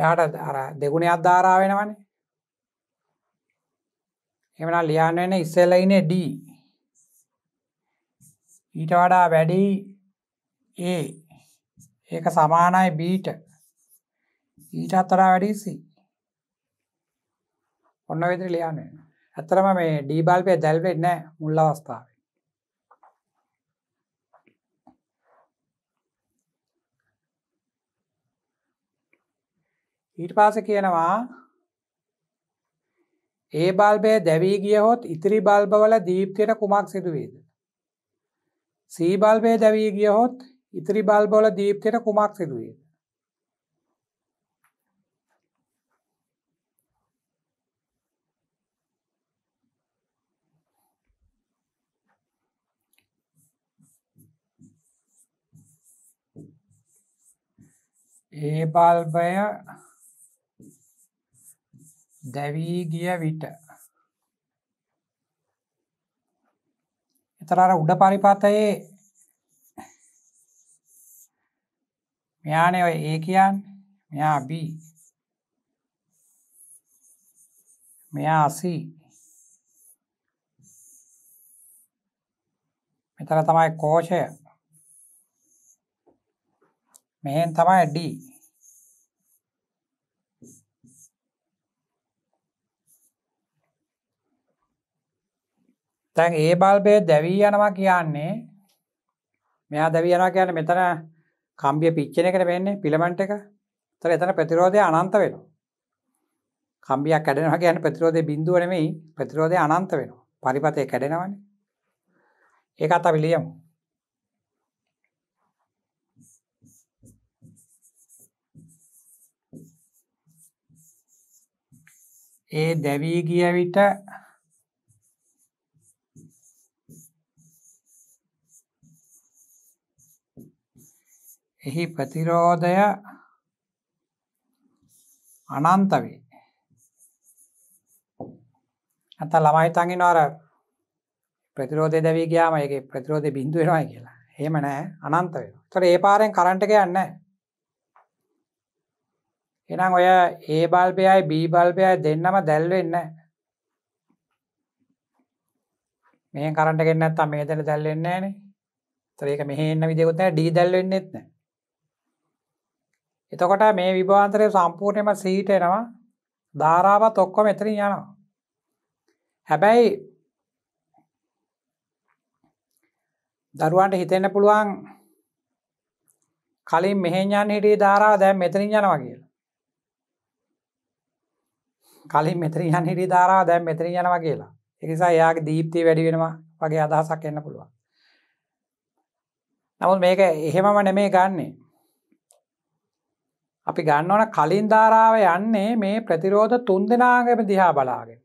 එයාට අර දෙගුණයක් ධාරා වෙනවන එමන ලියන්න වෙන ඉස්සෙල්ලයින ඩී ඊට වඩා වැඩි ඒ ඒක සමානයි බීට ඊට e අත්තරා වැඩිසි ඔන්න වෙදිරි ලියන්න ඇතරම මේ ඩීබල්පය දැල්වෙෙත් නෑ මුල්ල අවස්ථාව ඊට පාස කියනවා ඒ බල්බය දැවී ගියහොත් ඉතිරි බල්බවල දීප්තියට කුමක් සිදුවේද. සීබල්බය දැවී ගියහොත් ඉතිරි බල්බොල දීප්තියට කුමක් සිදුවේද. ඒ බල්බය දැවී ගිය විට එතරර උඩ පරිපතයේ මෙයානේ ඔය ඒ කියන් මෙයා බී මෙයා අසී මෙතර තමයි කෝෂය මෙහෙන් තමයි ඩී තැන් ඒ බල්බය දැවී යනවා කියන්නේ මෙයා දැවී යනවා කියන මෙතන කම්බිය පිච්චන එකට වෙන්නේ පිළමන්ට එක තර එතන ප්‍රතිරෝධය අනන්ත වෙන කම්බියක් කැඩෙනවා කියන ප්‍රතිරෝධය බිඳුව නෙමෙයි ප්‍රතිරෝධය අනන්ත වෙනවා පරිපතය කැඩෙනවනේ ඒකත් අපි ලියමු ඒ දැවී ගිය විට එහි ප්‍රතිරෝධය අනන්ත වේ. නැත්නම් ළමයි තංගින අර ප්‍රතිරෝධය දැවී ගියාම ඒකේ ප්‍රතිරෝධය බිඳු වෙනවා කියලා. එහෙම නැහැ අනන්ත වෙනවා. ඒතර ඒ පාරෙන් කරන්ට් එක යන්නේ නැහැ. එහෙනම් ඔය A බල්බයයි B බල්බයයි දෙන්නම දැල් වෙන්නේ නැහැ. මෙහෙන් කරන්ට් එක එන්නේ නැත්තම් මේ දෙන්න දැල් වෙන්නේ නැහනේ. ඒතර ඒක මෙහෙ එන්න විදියකුත් නැහැ D දැල් වෙන්නේත් නැහැ. එතකොට මේ විභාන්තරය සම්පූර්ණයම සීට එනවා ධාරාවත් ඔක්කොම එතරින් යනවා. හැබැයි දරුවන්ට හිතෙන්න පුළුවන් කලින් මෙහෙන් යන්න හිටියේ ධාරාව දැන් මෙතනින් යනවා කියලා. කලින් මෙතනින් යන්න හිටියේ ධාරාව දැන් මෙතනින් යනවා කියලා. ඒ නිසා එයාගේ දීප්තිය වැඩි වෙනවා වගේ අදහසක් එන්න පුළුවන්. නමුත් මේක එහෙමම නෙමෙයි ගන්නේ. අපි ගන්න ඕන කලින් ධාරාව යන්නේ මේ ප්‍රතිරෝධ තුන් දෙනාගම දිහා බලාගෙන.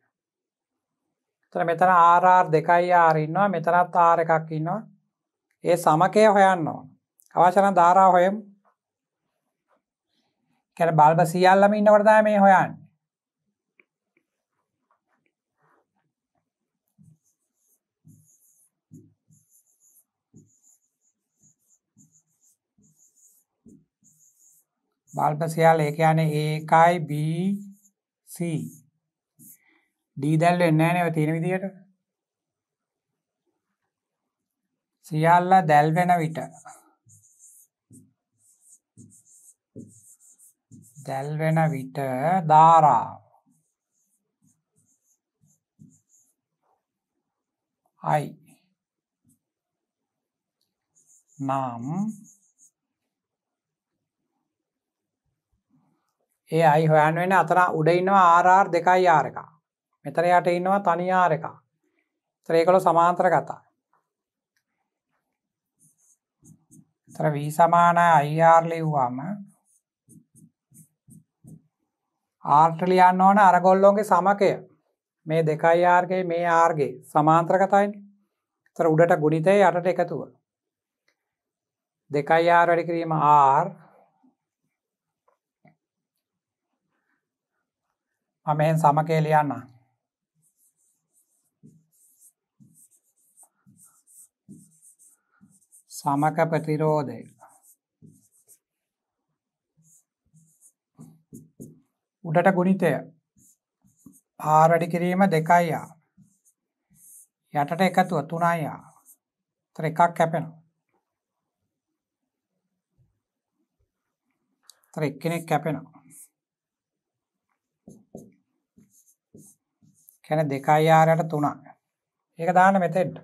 තර මෙතන ආරර් දෙකයි ආරඉන්නවා මෙතනත් ආර එකක් ඉන්නවා ඒ සමකය හොයන්න ඕන අවශන ධාරා හොයම් කැන බල්බ සියල්ලම ඉන්නවරදා මේ හොයන්න බල්බ සියල්ල ඒ කියන්නේ ඒකයි B C D දැල් වෙන්නේ නැහැ නේද තියෙන විදියට සියල්ල දැල් වෙන විට දැල් වෙන විට ධාරා I නම් ඒ අයි හොයන් වෙන අතර උඩ ඉන්නවා ආරර් දෙකයි ආර එක මෙතර යට ඉන්නවා තනිආර එක ත්‍රේකොළ සමාන්තර කතා තර වී සමාන අයිආර් ලිව්වාම ආර්ට ලියන්න ඕන අරගොල්ලොන්ගේ සමකය මේ දෙකයි ආර්ගේ මේ ආර්ගේ සමාන්ත්‍ර කතයින් තර උඩට ගුණිතය යටට එකතුව දෙකයි ආර් වැඩි කිරීම ආර් මම මෙහෙන් සමකේ ලියන්න සමක ප්‍රතිරෝධය උඩට ගුණිතය පාරඩි කිරීම දෙකයියා යටට එකතුව තුනයියා තර එකක් කැපෙනවා තර එක්කෙනෙක් කැපෙනවා කැන දෙකයි ආරයට තුනා ඒක දාන්න මෙතෙන්ට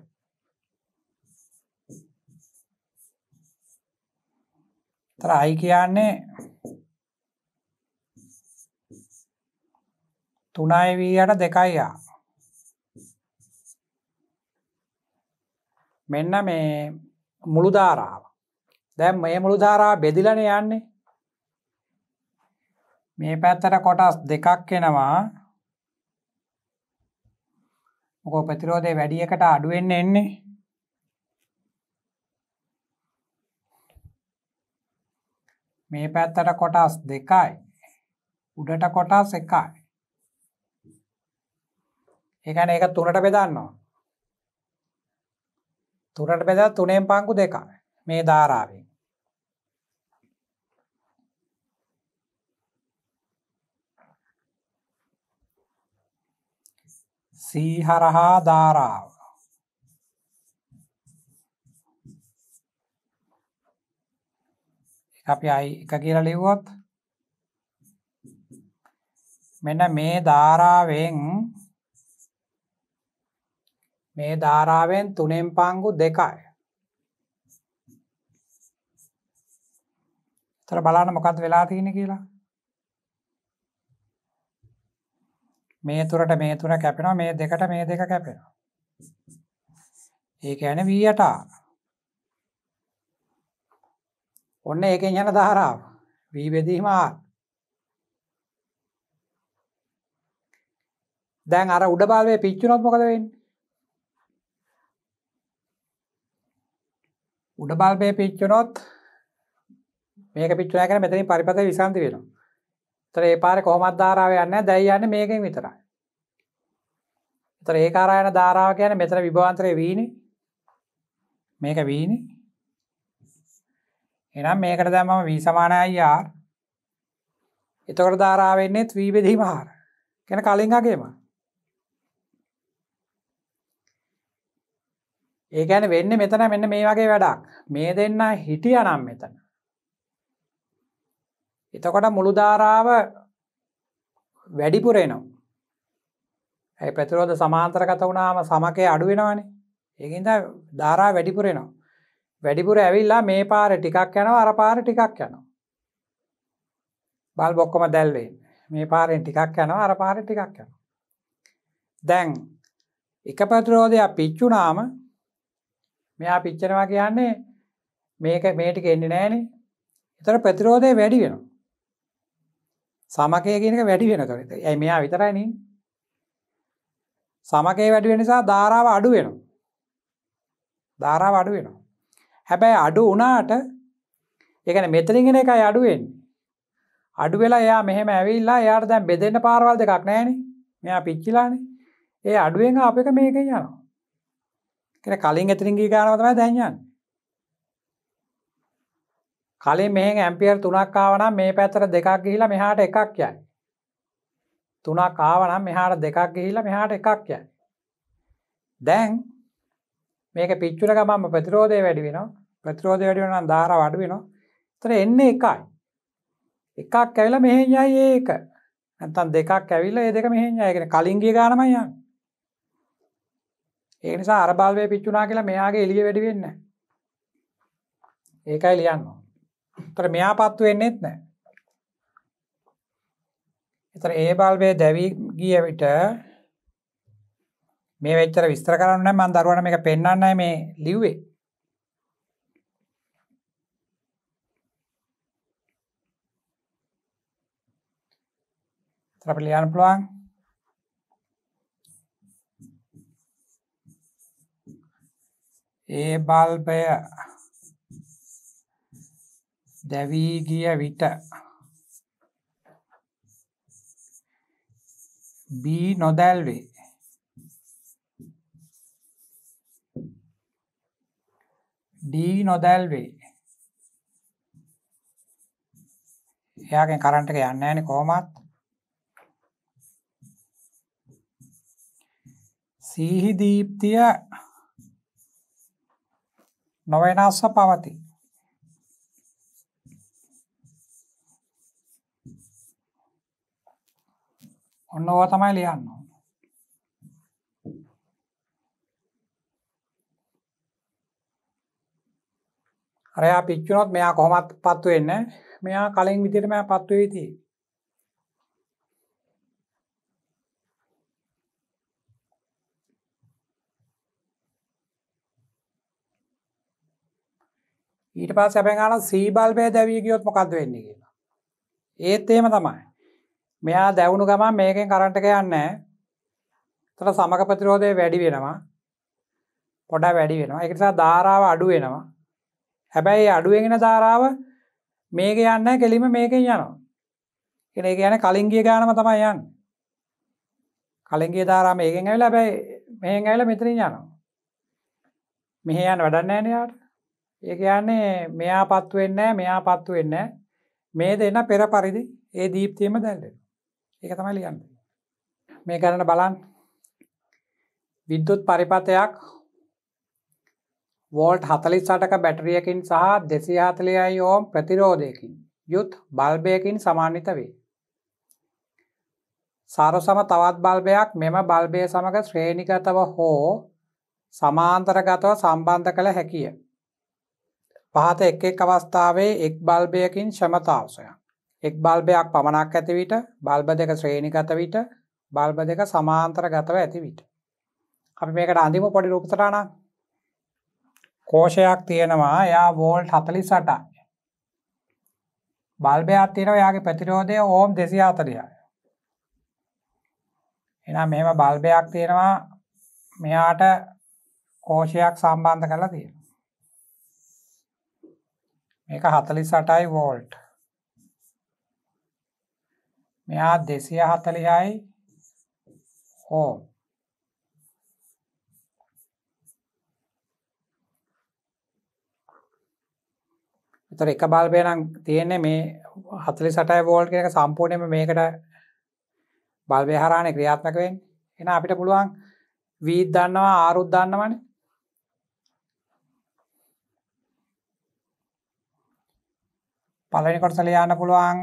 තර අයි කියන්නේ තුනයි වීයට දෙකයියා මෙන්න මේ මුළුධාරාව දැම් මේ මුළුධාරා බෙදිලන යන්නේ මේ පැත්තට කොටස් දෙකක් එෙනවා මොකෝ ප්‍රතිරෝධය වැඩි එකට අඩු වෙන්න එන්නේ මේ පැත්තට කොටස් දෙකයි උඩට කොටස් එකයි ඒකන එක තුනට බෙදන්නවා තුනට බෙද තුනෙන් පංකු දෙකයි මේ ධාරාවෙන් සීහරහා ධාරාව අපි අයි එක කියලා ලිව්වොත් මෙන්න මේ ධාරාවෙන් මේ ධාරාවෙන් තුනෙන් පංගු දෙකයි තර බලන්න මොකක්ද වෙලා තියෙන කියලා මේ තුරට මේ තුන කැපෙනවා මේ දෙකට මේ දෙක කැපෙනවා. ඒ ඇන වීයටා ඔන්න ඒකෙන් යන දහරාව වීබෙදීම ආ දැන් අර උඩ බාලය පිච්චුනොත් මොකද වෙන්න උඩ බල්බය පිච්චුනොත් මේක පිච්චුනා කර මෙතනි පරිපත විසන්ති වෙනවා තර ඒ පාර කොහොමත් ධාරාව යන්න දැයි යන්න මේකින් විතරයි තර ඒ කාරායන ධාරාව කියන මෙතර විභාන්තරය වීනි මේක වීනි එනම් මේකට දැමම වී සමානයි යාර් එතකට ධාරාවෙන්නේ ත්‍රීබෙදී මහාර කෙන කලින් අගේම ඒකැන වෙන්න මෙතන මෙන්න මේ වගේ වැඩක් මේ දෙන්න හිටිය නම් මෙතන එතකොට මුළුධාරාව වැඩිපුරේනවා ඇයි ප්‍රතිරෝධ සමාන්තර කත වුණාම සමකය අඩුවෙනවානේ ඒකින්ද ධාරා වැඩිපුරෙනවා වැඩිපුර ඇවිල්ලා මේ පාර ටිකක් යනවා අර පාර ටිකක් යනවා බල් බොක්කොම දැල්වේ මේ පාරෙන් ටිකක් යනවා අර පාර ටිකක් යනවා දැන් එක ප්‍රතිරෝධයක් පිච්චුනාම මෙයා පිච්චනවා කියන්නේ මේක මේටික එන්නේ නෑනේ එතර ප්‍රතිරෝධය වැඩි වෙනවා සමකය කියනක වැඩි වෙන තොරිත ඇයි මෙයා විතරයින සමකය වැඩි වෙනසා ධාරාව අඩු වෙනවා ධාරාව අඩු වෙනවා හැබැයි අඩු වනාට එකන මෙතරිගෙන එකයි අඩුවෙන් අඩු වෙලා එයා මෙහෙම ඇවිල්ලා යාට දැන් බෙදෙන්න පාරවල් දෙකක් නෑන මෙයා පිච්චිලාන ඒ අඩුවෙන් අපක මේක යනවා කර කලින් ඇතිරින්ගේ ගානවතමයි දැන්යන්න කලින් මෙහෙන් ඇම්පියර් තුනක් ආවනම් මේ පැත්තර දෙකක් ගිහිලා මෙහාට එකක් යයි. තුනක් ආවනම් මෙහාට දෙකක් ගිහිලා මෙහාට එකක් යයි. දැන් මේක පිච්චුල ගමම ප්‍රතිරෝධය වැඩි වෙනවා ප්‍රතිරෝධය වැඩි වෙනවා ධාර වඩු වෙනවා. ඒතර එන්නේ එකයි. එකක් ඇවිල්ලා මෙහෙන් යයි ඒක. නැත්තම් දෙකක් ඇවිල්ලා ඒ දෙක මෙහෙන් යයි. ඒ කියන්නේ කලින් ගිය ගානමයි යන්නේ. ඒ නිසා අර බල්බේ පිච්චුණා කියලා මෙයාගේ එළිය වැඩි වෙන්නේ නැහැ. ඒකයි ලියන්නේ. තර මෙයා පත්තු වෙන්නෙත් නෑ එතර ඒ බල්බය දැවී ගිය විට මේ වෙච්චර විස්තර කරන්න මන් දරුවන එක පෙන්න්න මේ ලිව්වේ ත්‍රපි ලියන්න පුළුවන් ඒ බල්බය දැවී ගිය විට බී නොදැල්වේ ඩී නොදැල්වේ එයාගෙන් කරන්ට් එක යන්නේ නැහනේ කොහොමත් සීහි දීප්තිය නොවෙනස්ව පවතී ඔන්න ඕවා තමයි ලියන්න ඕන අරයා පිච්චුනොත් මෙයා කොහොමත් පත්තු වෙන්න මෙයා කලින් විදිට මෙයා පත්තු වෙති ඊට පස් සැපෙන් ගාලා සී බල්බය දැවිය ගියොත් මොකක්ද වෙන්නේ කියලා ඒත් එහෙම තමයි මෙයා දැවුණු ගමන් මේකෙන් කරට්ටක යන්න තර සමක ප්‍රතිරෝධය වැඩි වෙනවා පොඩ වැඩි වෙනවා එකනිසා ධාරාව අඩු වෙනවා හැබැයි අඩුවෙන ධාරාව මේක යන්න කෙලිම මේකෙන් යනවා එන ඒ යන කලින්ගිය ගානම තමයි යන්න කලින්ගේ ධාරාම ඒකෙන් ඇවිල බැයි මෙහෙන් ඇවිල මෙතරින් යනවා මෙහෙ යන්න වැඩන්නෑනයාට ඒ කියන්නේ මෙයා පත්තු වෙන්න මෙයා පත්තු වෙන්න මේ දෙන්න පෙර පරිදි ඒ දීප්තියම දැල්ලෙන එක තමයි ලියන්න මේ කරන බලන් විද්‍යුත් පරිපතයක් වෝල්ට් හතලිස් සටක බැටරියකින් සහ දෙසි හතලයයි ඕෝම් ප්‍රතිරෝධයකින් යුත් බල්බයකින් සමාන්විත වේ. සරු සම තවත් බල්බයක් මෙම බල්බය සමඟ ශ්‍රේණිගතව හෝ සමාන්තරගතව සම්බන්ධ කළ හැකිය. පහත එක් එක් අවස්ථාවේ එක් බල්බයකින් ශමතාවසයක්. එක් බල්බයක් පමණක් ඇති විට බල්බ දෙක ශ්‍රේණිගත විට බල්බ දෙක සමාන්තර ගතව ඇති විට. අපි මේකට අඳිම පොඩි රූපතරාණ කෝෂයක් තියෙනවා එයා වෝල්් හතලි සටයි. බල්බයක් තියෙන යාගේ ප්‍රතිරෝධය ඕම් දෙසි අතරයයි. එනම් මෙම බල්බයක් තියෙනවා මෙයාට කෝෂයක් සම්බන්ධ කරලා තියෙන. මේක හතලි සටයි වෝල්ට් මෙහා දෙසය හතලියයි හෝ තොර එක බල්බයනම් තියෙන්නේ මේ හතලි සටයි වෝල් එක සම්පූර්ණයම මේකට බල්බය හරාණය ක්‍රියාත්මකවෙන් එන අපිට පුළුවන් වීත් දන්නවා ආරුත් දන්නවන පලනි කොටසල යන්න පුළුවන්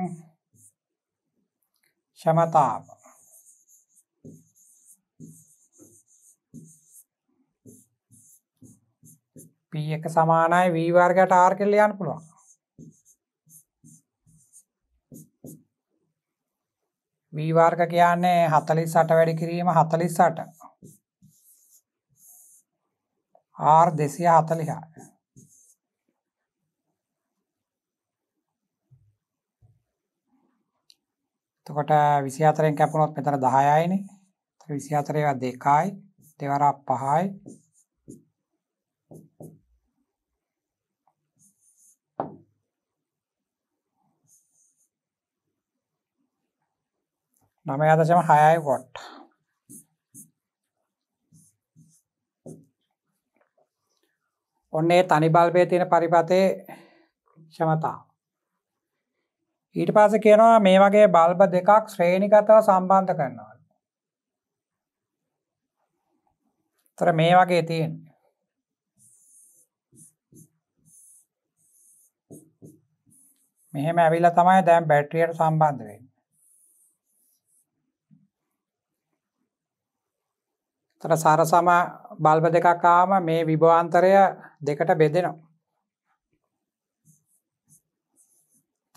ක්ෂමතාව P එක සමානයි V වර්ගයට R කියලා යන්න පුළුවන්. V වර්ග කියන්නේ 48 වැඩි කිරීම 48. R 240. එතකොට 24ෙන් කැපුණොත් මෙතන 10යිනේ. 24 ඒවා 2යි, දෙවරා 5යි. නමය දශම 6යි වොට්. ඔන්නේ තනි බල්බයේ තියෙන පරිපතේ ක්ෂමතාව ඊට පස කියනවා මේ වගේ බල්බ දෙකක් ශ්‍රේණිකතව සම්බන්ධ කරනවා තර මේ වගේ තියෙන් මෙහෙම ඇවිල තමයි දැම් බැට්‍රියට සම්බන්ධ වෙන් තර සරසම බල්බ දෙකක් ආම මේ විභවාන්තරය දෙකට බෙදෙනවා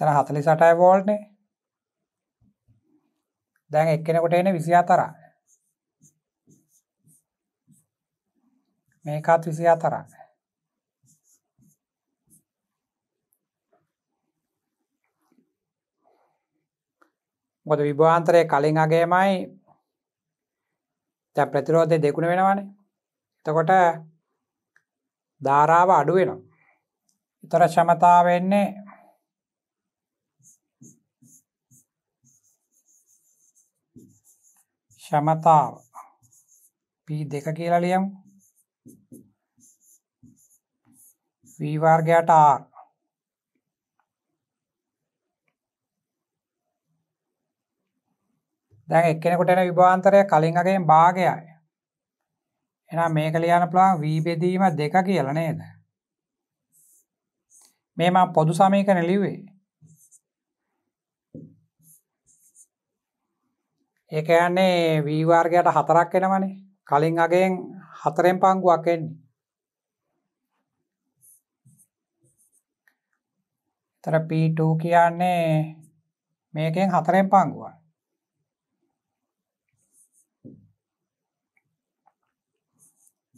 තන හතලි සටයි වෝල්ට්නේ දැන් එක්කෙනකොට එන විසියා තර මේකත් විසියා තරන්න ගොද විභාන්තරය කලින් අගේමයි තැ ප්‍රතිරෝධය දෙකුණ වෙනවානේ එතකොට ධාරාව අඩුවෙනවා ඉතර ශමතාවවෙන්නේ ක්ෂමතාව පී දෙක කියලා ලියමු වී වර්ගයට ආර් දැන් එක්කෙනෙකුට එන විභාන්තරය කලින් අගෙන් භාගයයි එනම් මේක ලියන්න පුළුවන් වී බෙදීම දෙක කියලා නේද මේ මම පොදු සමීකරණ ලිව්වේ ඒක යන්නේ වීවාර්ගයට හතරක් එෙනවනේ කලින් අගෙන් හතරෙන් පංගුවක් එන්නේ තර P2 කියන්නේ මේකෙන් හතරෙන් පංගුව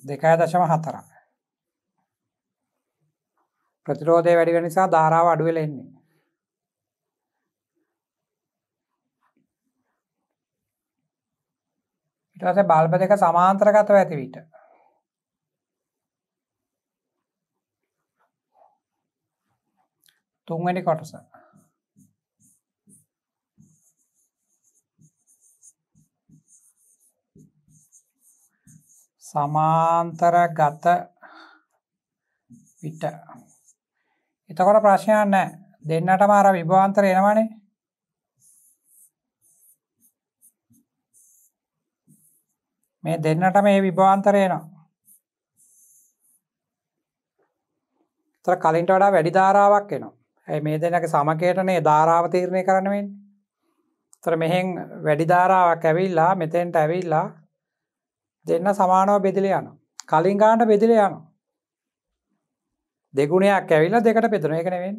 දෙකය දශම හතර ප්‍රතිරෝධය වැඩිව නිසා ධාරාව අඩුවෙල එන්නේ ඉටවස බල්බ දෙක සමාන්තරගතව ඇතිවිට තුන්වැනි කොටස සමාන්තර ගත විට එතකොට ප්‍රශ්නයක් නෑ දෙන්නටම අර විභාන්තර එනවනේ මේ දෙන්නට මේ විභාන්තර එනවා. තර කලින්ට වඩා වැඩි ධාරාවක් එනවා. ඇයි මේ දෙන්නගේ සමකේටනේ ධාරාව තීරණය කරන්න වෙන්නේ. තර මෙහෙන් වැඩි ධාරාවක් ඇවිල්ලා මෙතෙන්ට ඇවිල්ලා දෙන්න සමානව බෙදිල යනවා. කලින් ගානට බෙදිල යනවා. දෙගුණයක් ඇවිල්ලා දෙකට බෙදෙනවා. ඒක නෙවෙයි.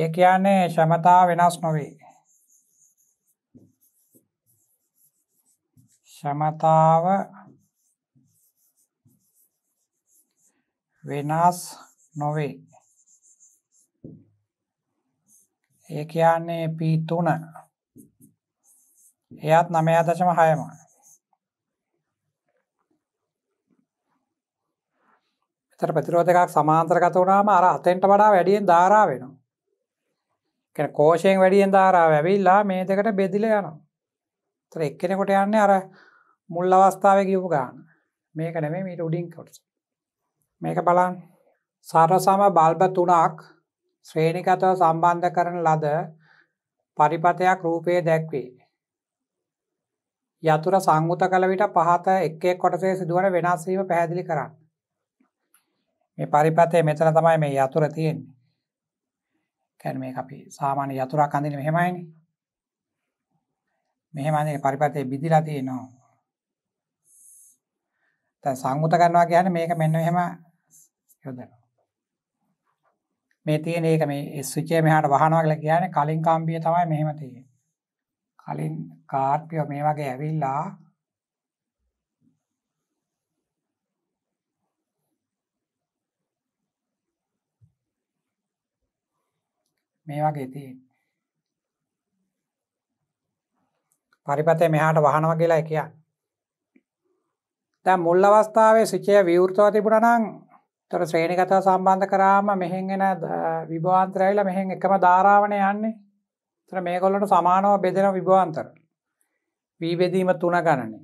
ඒ කියන්නේ ශමතා වෙනස් නොවේ. ක්ෂමතාව වෙනස් නොවේ. ඒ කියන්නේ P3. එයත් 9.6ම. එතර ප්‍රතිරෝධකයක් සමාන්තරගත වුණාම අර අතෙන්ට වඩා වැඩියෙන් ධාරා වෙනවා. කියන කෝෂයෙන් වැඩියෙන් ධාරාව ඇවිල්ලා මේ දෙකට බෙදිලා යනවා. ඒතර එක්කෙනෙකුට යන්නේ අර මුල් අවස්ථාව කියපු ගාන මේක නෙමේ මීට උඩින් කොට මේක බලන් සරසම බල්බ තුනක් ශ්‍රේණිකතව සම්බන්ධ කරන ලද පරිපතයක් රූපයේ දැක්වේ. යතුර සංගුත කළ විට පහත එක් එක් කොටසේ සිදුවන වෙනස්වීම පැහැදිලි කරන්න. මේ පරිපතේ මෙතන තමයි මේ යතුර තියෙන්නේ. දැන් මේක අපි සාමාන්‍ය යතුරක් අඳින්නේ මෙහෙමයිනේ. මෙහෙමනේ පරිපතේ බිඳිලා තියෙනවා. දැන් සංගත කරනවා කියන්නේ මේක මෙන්න මෙහෙම යොදනවා. මේ තියෙන එක මේ ස්විච් එක මෙහාට වහනවා කියලා කියන්නේ කලින් කාම්බිය තමයි මෙහෙම තියෙන්නේ. කලින් කාර්පිය මේ වගේ ඇවිල්ලා මේ වගේ තියෙන්නේ. පරිපතේ මෙහාට වහනවා කියලා කියන්නේ. දැන් මුල් අවස්ථාවේ සිචය විවෘතව තිබුණා නම් තොර ශ්‍රේණිගතව සම්බන්ධ කරාම මෙහෙන් එන විභවාන්තර ඇවිල්ලා මෙහෙන් එකම ධාරාවනේ යන්නේ. ඒතර මේගොල්ලන්ට සමානව බෙදෙන විභවාන්තර. වී බෙදීම තුන ගණනේ.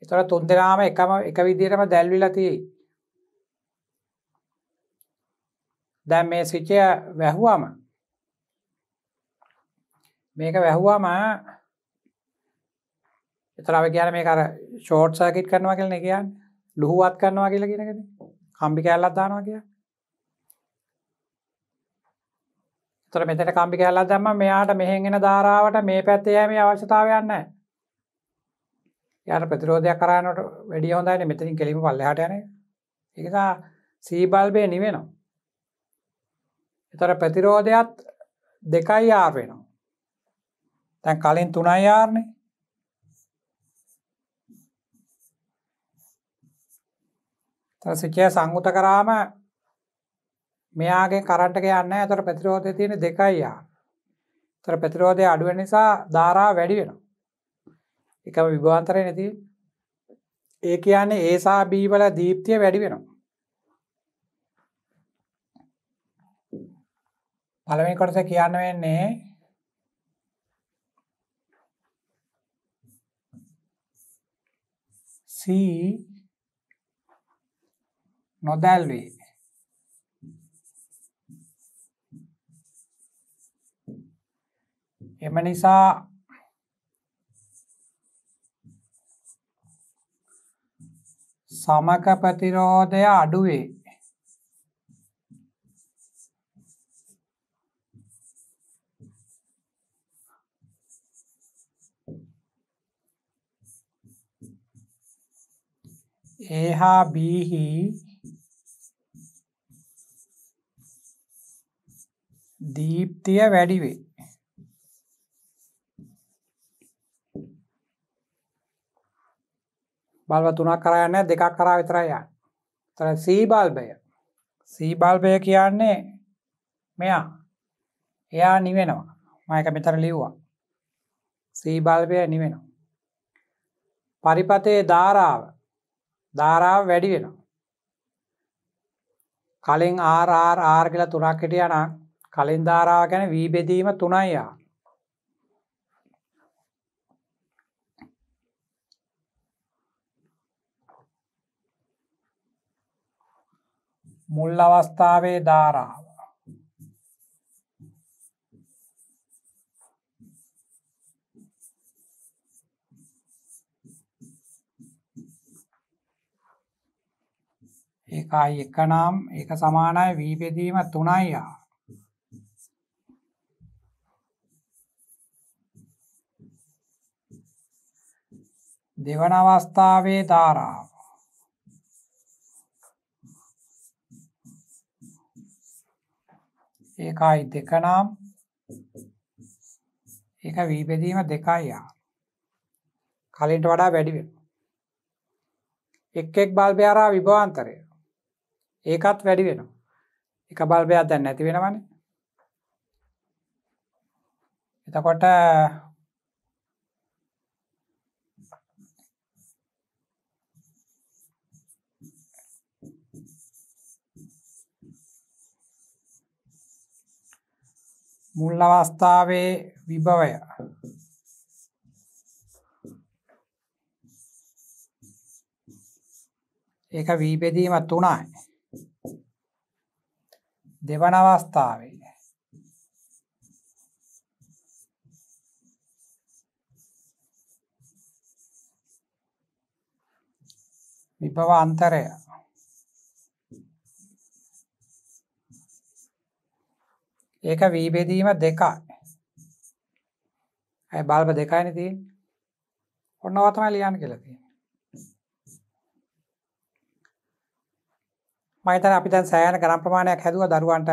ඒතර තුන් දෙනාම එකම එක විදිහටම දැල්විලා තියෙයි. දැන් මේ සිචය වැහුවම මේක වැහුවම එතරාව කියන මේ කර ෂෝට් සර්කිට් කරනවා කියලන කියන්න ලුහුවත් කරනවා කියලා කියෙනකද කම්පි කෑල්ලත් දානවා කිය තර මෙතට කම්පි කෑල්ලා දම්ම මෙයාට මෙහෙගෙන ධාරාවට මේ පැත්තයම අවශ්‍යතාවයන්න යට ප්‍රතිරෝධයක් කරන්නට වැඩිය හොඳයින මෙතරින් කෙලිම පල්ලහට යන එකසා සීබල්බය නිවෙනවා එතර ප්‍රතිරෝධයත් දෙකයි ආර් වෙනවා තැන් කලින් තුනයි යාරණේ සිචය සංගුත කරාම මෙයාගේ කරට්ක යන්න තොර පැතිරෝධය තියෙන දෙකයියා තර පැතිරෝධය අඩුව නිසා ධාරා වැඩි වෙන එකම විභාන්තරය නැති ඒ කියන්නේ ඒසා බීවල දීප්තිය වැඩි වෙනවා පළවෙනි කොටස කියන්න වෙන්නේ සී නොදැල්වේ එම නිසා සමක ප්‍රතිරෝධය අඩුවේ ඒහා බීහි දීප්තිය වැඩි වේ. බල්බ තුනක් කරා යන්නේ දෙකක් කරා විතරයි යන්නේ. ඒතර සී බල්බය. සී බල්බය කියන්නේ මෙයා. එයා නිවෙනවා. මම එක මෙතන ලිව්වා. සී බල්බය නිවෙනවා. පරිපතේ ධාරාව ධාරාව වැඩි වෙනවා. කලින් RRR කියලා තුනක් හිටියා නම් කලින් ධාරාව ගැන වී බෙදීම තුනයියා මුල් අවස්ථාවේ ධාරාව ඒකයි එක නම් එක සමානයි වී බෙදීම තුනයියා දෙවන අවස්ථාවේ ධාරාව ඒකයි දෙක නම් ඒක වීපෙදීම දෙකයි ආ කලින්ට වඩා වැඩි වෙනවා එක් එක් බල්බය හරහා විභවාන්තරය ඒකත් වැඩි වෙනවා එක බල්බයක් දැන් නැති වෙනවනේ එතකොට මුල් අවස්ථාවේ විභවය ඒක වීපෙදීම තුනයි දෙවන අවස්ථාවේ විභව අන්තරය ඒක v බෙදීම 2යි. අය බල්බ දෙකයිනේ තියෙන්නේ. ඔන්නවා තමයි ලියන්න කියලා තියෙන්නේ. මම හිතන්නේ අපි දැන් සෑහෙන ගණන් ප්‍රමාණයක් හැදුවා දරුවන්ට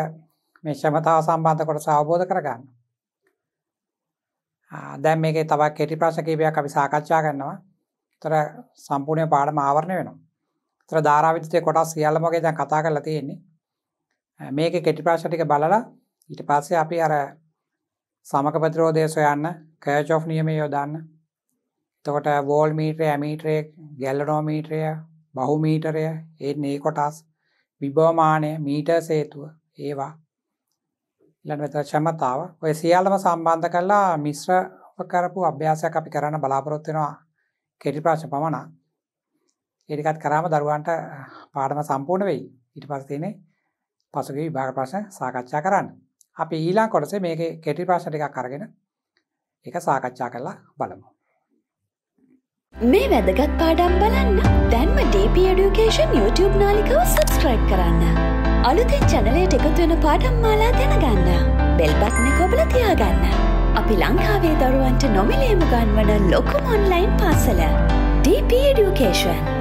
මේ ක්ෂමතාව සම්බන්ධ කොටස අවබෝධ කරගන්න. දැන් මේකේ තවත් කෙටි ප්‍රශ්න කිහිපයක් අපි සාකච්ඡා කරනවා. ඒතර සම්පූර්ණ පාඩම ආවරණය වෙනවා. ඒතර ධාරා විද්‍යුතයේ කොටස් සියල්ලම වගේ දැන් කතා කරලා තියෙන්නේ. මේකේ කෙටි ප්‍රශ්න ටික බලලා ඊට පස්සේ අපි අර සමක ප්‍රතිරෝධය සොයන්න කෑචෝ් නියම යොදන්න තකොට වෝල් මීට්‍රය ඇමීට්‍රය ගැල්ලනෝමීට්‍රය බහුමීටරය ඒ ඒ කොටස් විභෝමානය මීට සේතුව ඒවා ඉලනත ශමතාව ඔය සියල්ලම සම්බන්ධ කල්ලා මිශ්‍ර කරපු අභ්‍යාසයක් අපි කරන්න බලාපොරොත්වෙනවා කෙටි ප්‍රශ්න පමණ ඒකත් කරාම දරුවන්ට පාඩම සම්පූර්ණ වෙයි ඉට පස්සතිනේ පසුගේ විභාග ප්‍රශ්න සාකච්ඡා කරන්න අපි ඊලා කොටස මේක කෙටි ප්‍රශ්න ටිකක් අරගෙන එක සාකච්ඡා කරලා බලමු. මේ වැදගත් පාඩම් බලන්න දැන්ම DP Education YouTube නාලිකව සබස්ක්‍රයිබ් කරන්න. අලුතෙන් චැනලයට එකතු වෙන පාඩම් මාලා දැනගන්න. බෙල් බට්න කොබල තියාගන්න. අපි ලංකාවේ දරුවන්ට නොමිලේම ගන්වන ලොකුම ඔන්ලයින් පාසල DP Education.